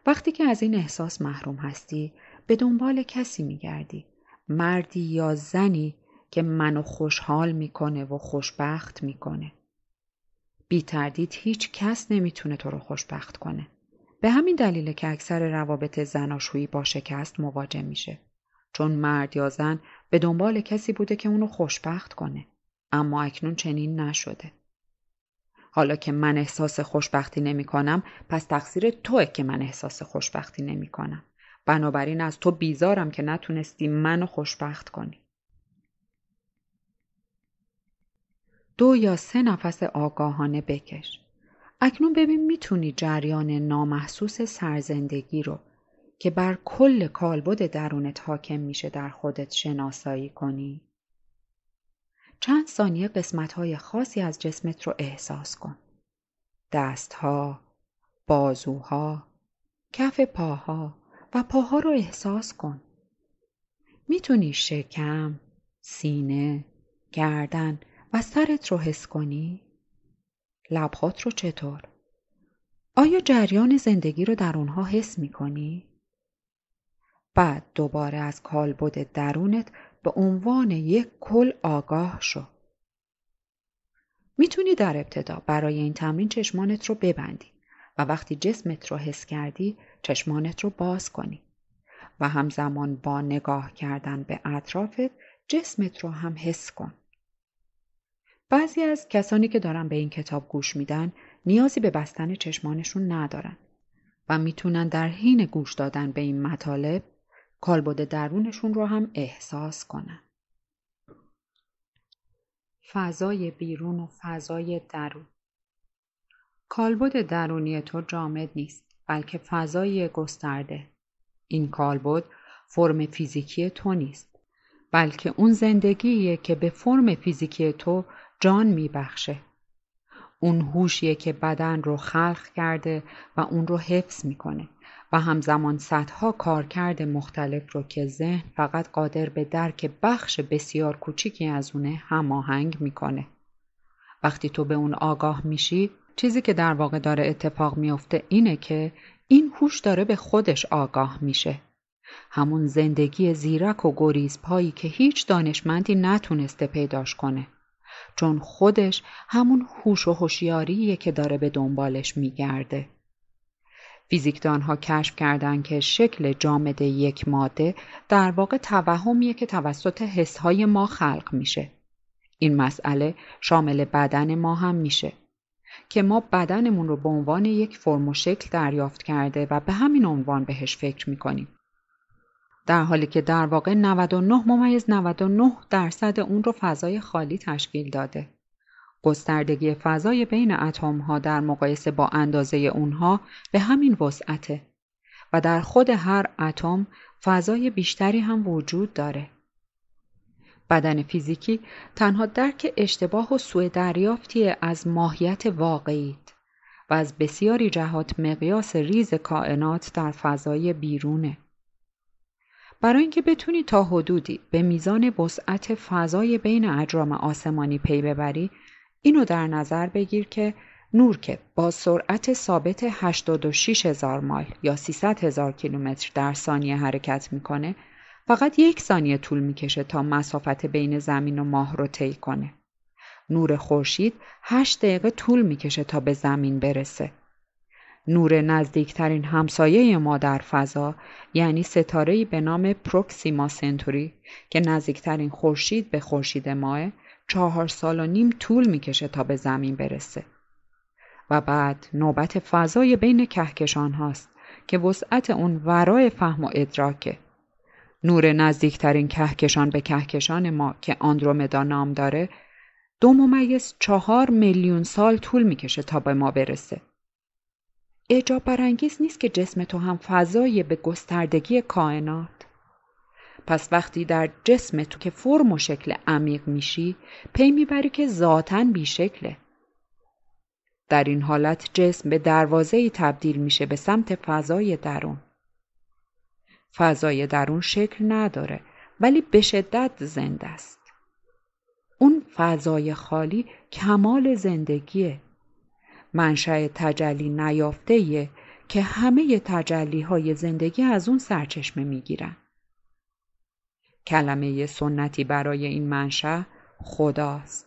وقتی که از این احساس محروم هستی به دنبال کسی میگردی مردی یا زنی که منو خوشحال میکنه و خوشبخت میکنه. بی تردید هیچ کس نمیتونه تو رو خوشبخت کنه. به همین دلیله که اکثر روابط زناشویی با شکست مواجه میشه. چون مرد یا زن به دنبال کسی بوده که اونو خوشبخت کنه. اما اکنون چنین نشده. حالا که من احساس خوشبختی نمی کنم پس تقصیر توه که من احساس خوشبختی نمی کنم. بنابراین از تو بیزارم که نتونستی منو خوشبخت کنی. دو یا سه نفس آگاهانه بکش. اکنون ببین میتونی جریان نامحسوس سرزندگی رو که بر کل کالبد درونت حاکم میشه در خودت شناسایی کنی. چند ثانیه های خاصی از جسمت رو احساس کن. دستها، بازوها، کف پاها و پاها رو احساس کن. میتونی شکم، سینه، گردن و سرت رو حس کنی؟ لبهات رو چطور؟ آیا جریان زندگی رو در اونها حس می کنی؟ بعد دوباره از کالبد درونت به عنوان یک کل آگاه شو. میتونی در ابتدا برای این تمرین چشمانت رو ببندی و وقتی جسمت رو حس کردی چشمانت رو باز کنی و همزمان با نگاه کردن به اطرافت جسمت رو هم حس کن. بعضی از کسانی که دارن به این کتاب گوش میدن نیازی به بستن چشمانشون ندارن و میتونن در حین گوش دادن به این مطالب کالبد درونشون رو هم احساس کنن فضای بیرون و فضای درون کالبد درونی تو جامد نیست بلکه فضای گسترده این کالبد فرم فیزیکی تو نیست بلکه اون زندگیه که به فرم فیزیکی تو جان میبخشه اون هوشیه که بدن رو خلق کرده و اون رو حفظ میکنه و همزمان صدها کارکرد مختلف رو که ذهن فقط قادر به درک بخش بسیار کوچیکی از اونه هماهنگ میکنه. وقتی تو به اون آگاه میشی چیزی که در واقع داره اتفاق میافته اینه که این هوش داره به خودش آگاه میشه. همون زندگی زیرک و گریزپایی که هیچ دانشمندی نتونسته پیداش کنه. چون خودش همون هوش و هوشیاریه که داره به دنبالش میگرده. ها کشف کردند که شکل جامد یک ماده در واقع توهمیه که توسط های ما خلق میشه. این مسئله شامل بدن ما هم میشه که ما بدنمون رو به عنوان یک فرم و شکل دریافت کرده و به همین عنوان بهش فکر میکنیم. در حالی که در واقع 99 ممیز 99 درصد اون رو فضای خالی تشکیل داده. گستردگی فضای بین اتم ها در مقایسه با اندازه اونها به همین وسعته و در خود هر اتم فضای بیشتری هم وجود داره. بدن فیزیکی تنها درک اشتباه و سوء دریافتی از ماهیت واقعیت و از بسیاری جهات مقیاس ریز کائنات در فضای بیرونه. برای اینکه بتونی تا حدودی به میزان وسعت فضای بین اجرام آسمانی پی ببری اینو در نظر بگیر که نور که با سرعت ثابت 86 هزار مایل یا 300 هزار کیلومتر در ثانیه حرکت میکنه فقط یک ثانیه طول میکشه تا مسافت بین زمین و ماه رو طی کنه. نور خورشید 8 دقیقه طول میکشه تا به زمین برسه. نور نزدیکترین همسایه ما در فضا یعنی ستاره‌ای به نام پروکسیما سنتوری که نزدیکترین خورشید به خورشید ماه چهار سال و نیم طول میکشه تا به زمین برسه. و بعد نوبت فضای بین کهکشان هاست که وسعت اون ورای فهم و ادراکه. نور نزدیکترین کهکشان به کهکشان ما که آندرومدا نام داره دو ممیز چهار میلیون سال طول میکشه تا به ما برسه. اعجاب برانگیز نیست که جسم تو هم فضای به گستردگی کائنات پس وقتی در جسم تو که فرم و شکل عمیق میشی پی میبری که ذاتا بیشکله در این حالت جسم به دروازه ای تبدیل میشه به سمت فضای درون فضای درون شکل نداره ولی به شدت زنده است اون فضای خالی کمال زندگیه منشأ تجلی نیافته که همه تجلی زندگی از اون سرچشمه میگیرند. کلمه سنتی برای این منشه خداست.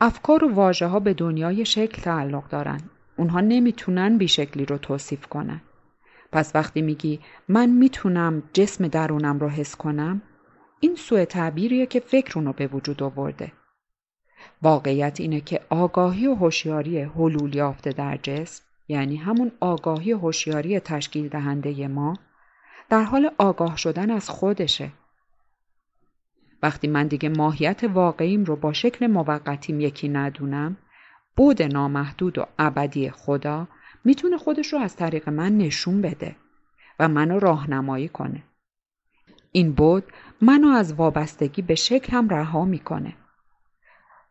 افکار و واجه ها به دنیای شکل تعلق دارن. اونها نمیتونن بیشکلی رو توصیف کنن. پس وقتی میگی من میتونم جسم درونم رو حس کنم این سوء تعبیریه که فکر رو به وجود آورده. واقعیت اینه که آگاهی و هوشیاری حلول یافته در جسم یعنی همون آگاهی و هوشیاری تشکیل دهنده ما در حال آگاه شدن از خودشه. وقتی من دیگه ماهیت واقعیم رو با شکل موقتیم یکی ندونم، بود نامحدود و ابدی خدا میتونه خودش رو از طریق من نشون بده و منو راهنمایی کنه. این بود منو از وابستگی به شکل هم رها میکنه.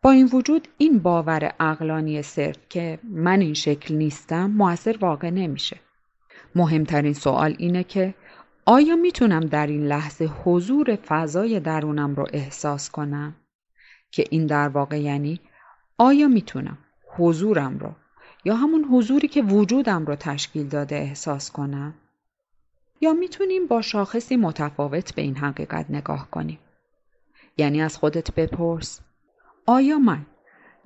با این وجود این باور اقلانی صرف که من این شکل نیستم موثر واقع نمیشه. مهمترین سوال اینه که آیا میتونم در این لحظه حضور فضای درونم رو احساس کنم؟ که این در واقع یعنی آیا میتونم حضورم رو یا همون حضوری که وجودم رو تشکیل داده احساس کنم؟ یا میتونیم با شاخصی متفاوت به این حقیقت نگاه کنیم؟ یعنی از خودت بپرس آیا من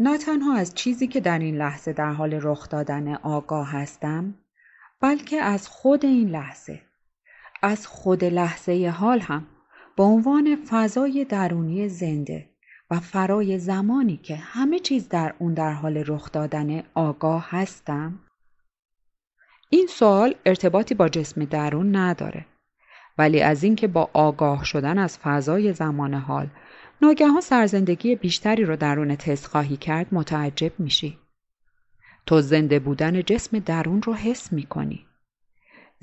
نه تنها از چیزی که در این لحظه در حال رخ دادن آگاه هستم بلکه از خود این لحظه از خود لحظه حال هم به عنوان فضای درونی زنده و فرای زمانی که همه چیز در اون در حال رخ دادن آگاه هستم؟ این سوال ارتباطی با جسم درون نداره ولی از اینکه با آگاه شدن از فضای زمان حال ناگهان سرزندگی بیشتری رو درون تست کرد متعجب میشی تو زنده بودن جسم درون رو حس میکنی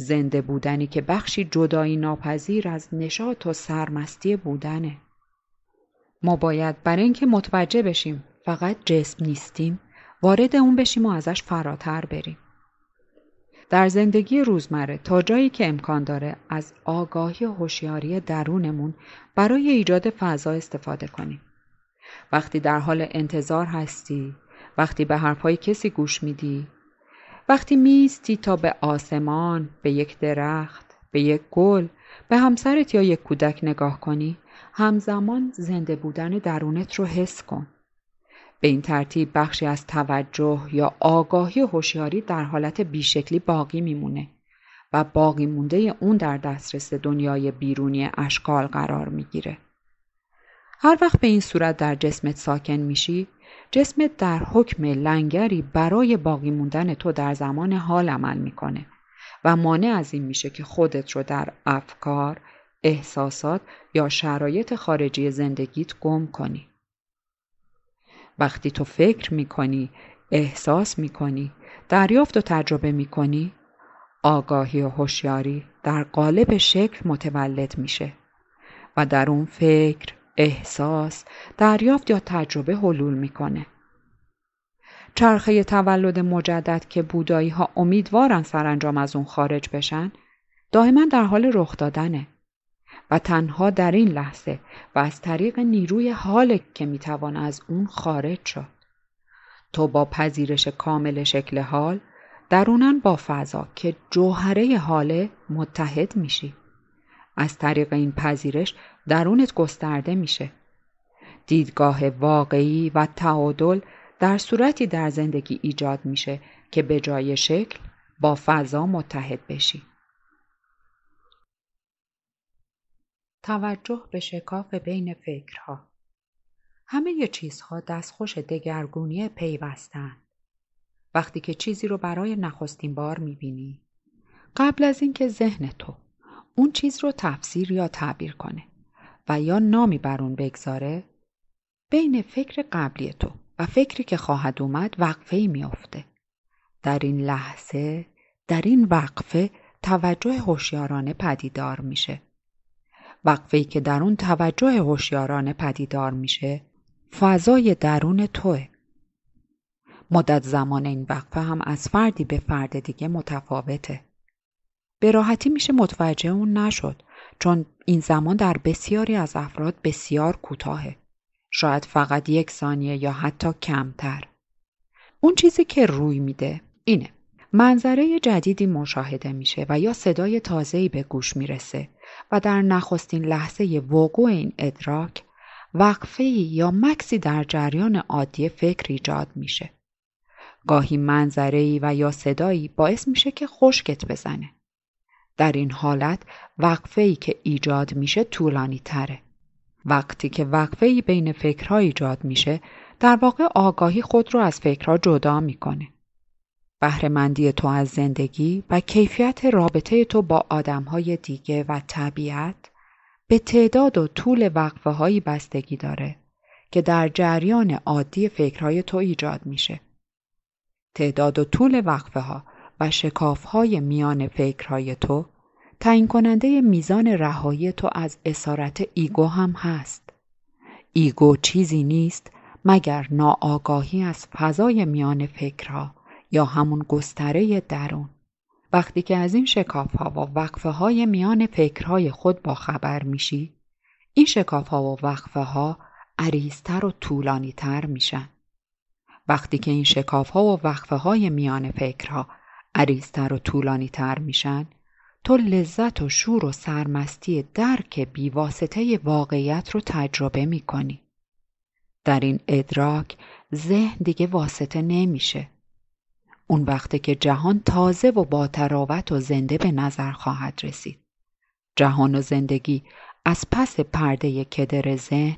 زنده بودنی که بخشی جدایی ناپذیر از نشاط و سرمستی بودنه ما باید برای اینکه متوجه بشیم فقط جسم نیستیم وارد اون بشیم و ازش فراتر بریم در زندگی روزمره تا جایی که امکان داره از آگاهی و هوشیاری درونمون برای ایجاد فضا استفاده کنیم وقتی در حال انتظار هستی وقتی به حرفهای کسی گوش میدی وقتی میستی تا به آسمان به یک درخت به یک گل به همسرت یا یک کودک نگاه کنی همزمان زنده بودن درونت رو حس کن به این ترتیب بخشی از توجه یا آگاهی هوشیاری در حالت بیشکلی باقی میمونه و باقی مونده اون در دسترس دنیای بیرونی اشکال قرار میگیره هر وقت به این صورت در جسمت ساکن میشی جسمت در حکم لنگری برای باقی موندن تو در زمان حال عمل میکنه و مانع از این میشه که خودت رو در افکار، احساسات یا شرایط خارجی زندگیت گم کنی. وقتی تو فکر میکنی، احساس میکنی، دریافت و تجربه میکنی، آگاهی و هوشیاری در قالب شکل متولد میشه و در اون فکر، احساس، دریافت یا تجربه حلول میکنه. چرخه تولد مجدد که بودایی ها امیدوارن سرانجام از اون خارج بشن دائما در حال رخ دادنه و تنها در این لحظه و از طریق نیروی حال که میتوان از اون خارج شد. تو با پذیرش کامل شکل حال درونن با فضا که جوهره حاله متحد میشید از طریق این پذیرش درونت گسترده میشه. دیدگاه واقعی و تعادل در صورتی در زندگی ایجاد میشه که به جای شکل با فضا متحد بشی. توجه به شکاف بین فکرها همه چیزها دستخوش دگرگونی پیوستن. وقتی که چیزی رو برای نخستین بار میبینی قبل از اینکه ذهن تو اون چیز رو تفسیر یا تعبیر کنه و یا نامی بر اون بگذاره بین فکر قبلی تو و فکری که خواهد اومد وقفه ای میافته در این لحظه در این وقفه توجه هوشیارانه پدیدار میشه وقفه ای که در اون توجه هوشیارانه پدیدار میشه فضای درون توه مدت زمان این وقفه هم از فردی به فرد دیگه متفاوته به راحتی میشه متوجه اون نشد چون این زمان در بسیاری از افراد بسیار کوتاهه. شاید فقط یک ثانیه یا حتی کمتر. اون چیزی که روی میده اینه. منظره جدیدی مشاهده میشه و یا صدای تازه‌ای به گوش میرسه و در نخستین لحظه وقوع این ادراک وقفه یا مکسی در جریان عادی فکر ایجاد میشه. گاهی منظره و یا صدایی باعث میشه که خشکت بزنه. در این حالت وقفه ای که ایجاد میشه طولانی تره. وقتی که وقفه ای بین فکرها ایجاد میشه در واقع آگاهی خود رو از فکرها جدا میکنه. بهرهمندی تو از زندگی و کیفیت رابطه تو با آدمهای دیگه و طبیعت به تعداد و طول وقفه هایی بستگی داره که در جریان عادی فکرهای تو ایجاد میشه. تعداد و طول وقفه ها و شکافهای میان فکرهای تو تعیین کننده میزان رهایی تو از اسارت ایگو هم هست. ایگو چیزی نیست مگر ناآگاهی از فضای میان فکرها یا همون گستره درون. وقتی که از این شکاف ها و وقفه های میان فکرهای خود با خبر میشی، این شکاف ها و وقفه ها عریضتر و طولانی تر میشن. وقتی که این شکاف ها و وقفه های میان فکرها عریضتر و طولانی تر میشن تو لذت و شور و سرمستی درک بیواسطه واقعیت رو تجربه میکنی. در این ادراک ذهن دیگه واسطه نمیشه. اون وقته که جهان تازه و با تراوت و زنده به نظر خواهد رسید. جهان و زندگی از پس پرده کدر ذهن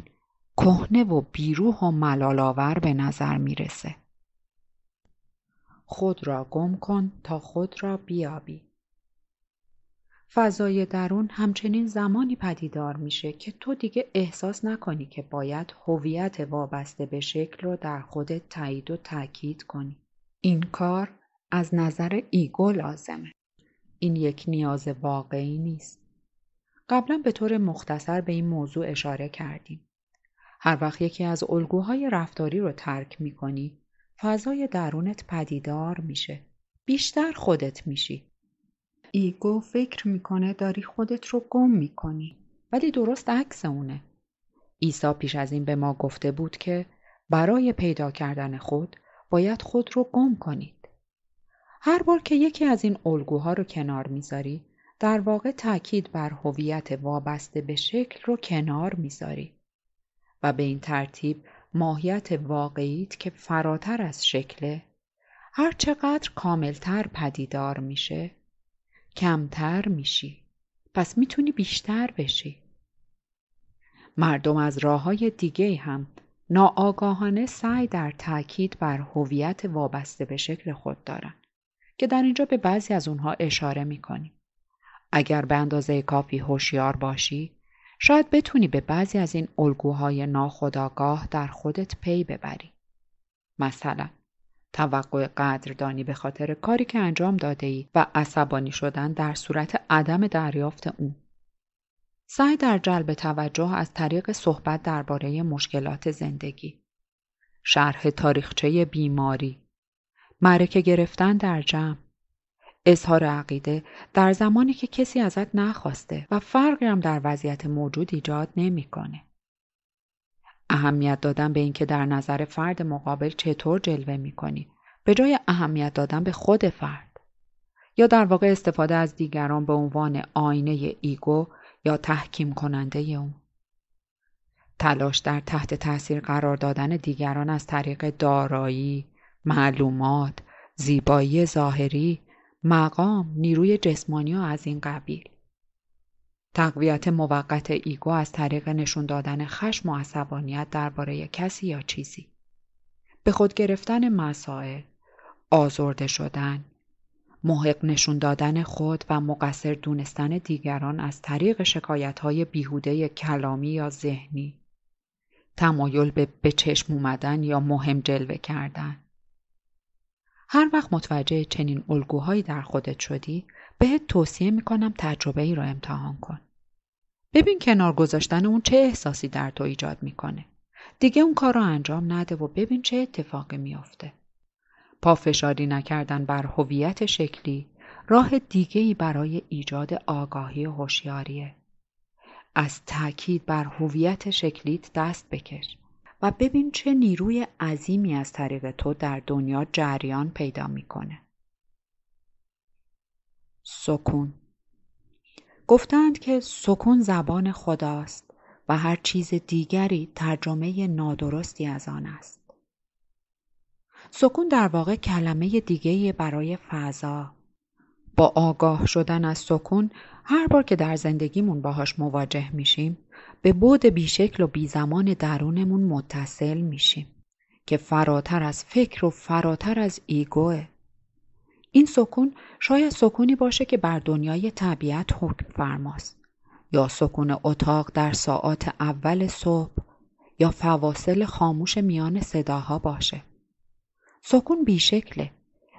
کهنه و بیروح و ملالآور به نظر میرسه. خود را گم کن تا خود را بیابی فضای درون همچنین زمانی پدیدار میشه که تو دیگه احساس نکنی که باید هویت وابسته به شکل رو در خودت تایید و تاکید کنی این کار از نظر ایگو لازمه این یک نیاز واقعی نیست قبلا به طور مختصر به این موضوع اشاره کردیم هر وقت یکی از الگوهای رفتاری رو ترک می فضای درونت پدیدار میشه. بیشتر خودت میشی. ایگو فکر میکنه داری خودت رو گم میکنی. ولی درست عکس اونه. عیسی پیش از این به ما گفته بود که برای پیدا کردن خود باید خود رو گم کنید. هر بار که یکی از این الگوها رو کنار میذاری در واقع تاکید بر هویت وابسته به شکل رو کنار میذاری و به این ترتیب ماهیت واقعیت که فراتر از شکله هر چقدر کاملتر پدیدار میشه کمتر میشی پس میتونی بیشتر بشی مردم از راه های دیگه هم ناآگاهانه سعی در تاکید بر هویت وابسته به شکل خود دارن که در اینجا به بعضی از اونها اشاره میکنیم اگر به اندازه کافی هوشیار باشی شاید بتونی به بعضی از این الگوهای ناخودآگاه در خودت پی ببری. مثلا توقع قدردانی به خاطر کاری که انجام داده ای و عصبانی شدن در صورت عدم دریافت اون. سعی در جلب توجه از طریق صحبت درباره مشکلات زندگی. شرح تاریخچه بیماری. مرکه گرفتن در جمع. اظهار عقیده در زمانی که کسی ازت نخواسته و فرقی هم در وضعیت موجود ایجاد نمیکنه. اهمیت دادن به اینکه در نظر فرد مقابل چطور جلوه میکنی به جای اهمیت دادن به خود فرد یا در واقع استفاده از دیگران به عنوان آینه ایگو یا تحکیم کننده اون تلاش در تحت تاثیر قرار دادن دیگران از طریق دارایی معلومات زیبایی ظاهری مقام نیروی جسمانی و از این قبیل تقویت موقت ایگو از طریق نشون دادن خشم و عصبانیت درباره کسی یا چیزی به خود گرفتن مسائل آزرده شدن محق نشون دادن خود و مقصر دونستن دیگران از طریق شکایت های بیهوده کلامی یا ذهنی تمایل به به چشم اومدن یا مهم جلوه کردن هر وقت متوجه چنین الگوهایی در خودت شدی بهت توصیه میکنم تجربه ای را امتحان کن. ببین کنار گذاشتن اون چه احساسی در تو ایجاد میکنه. دیگه اون کار رو انجام نده و ببین چه اتفاقی میافته. پافشاری نکردن بر هویت شکلی راه دیگه ای برای ایجاد آگاهی و هوشیاریه. از تاکید بر هویت شکلیت دست بکش. و ببین چه نیروی عظیمی از طریق تو در دنیا جریان پیدا میکنه. سکون گفتند که سکون زبان خداست و هر چیز دیگری ترجمه نادرستی از آن است. سکون در واقع کلمه دیگه برای فضا. با آگاه شدن از سکون هر بار که در زندگیمون باهاش مواجه میشیم به بود بیشکل و بیزمان درونمون متصل میشیم که فراتر از فکر و فراتر از ایگوه. این سکون شاید سکونی باشه که بر دنیای طبیعت حکم فرماست یا سکون اتاق در ساعات اول صبح یا فواصل خاموش میان صداها باشه. سکون بیشکله.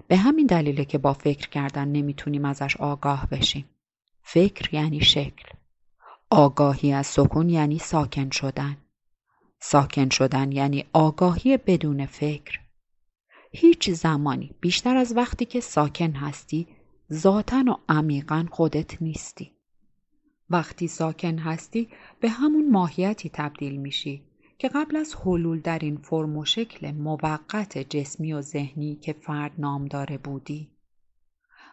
به همین دلیله که با فکر کردن نمیتونیم ازش آگاه بشیم. فکر یعنی شکل. آگاهی از سکون یعنی ساکن شدن. ساکن شدن یعنی آگاهی بدون فکر. هیچ زمانی بیشتر از وقتی که ساکن هستی ذاتا و عمیقا خودت نیستی. وقتی ساکن هستی به همون ماهیتی تبدیل میشی که قبل از حلول در این فرم و شکل موقت جسمی و ذهنی که فرد نام داره بودی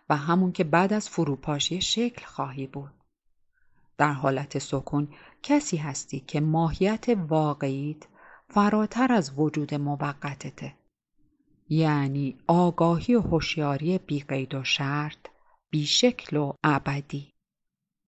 و همون که بعد از فروپاشی شکل خواهی بود. در حالت سکون کسی هستی که ماهیت واقعیت فراتر از وجود موقتته. یعنی آگاهی و هوشیاری بیقید و شرط بیشکل و ابدی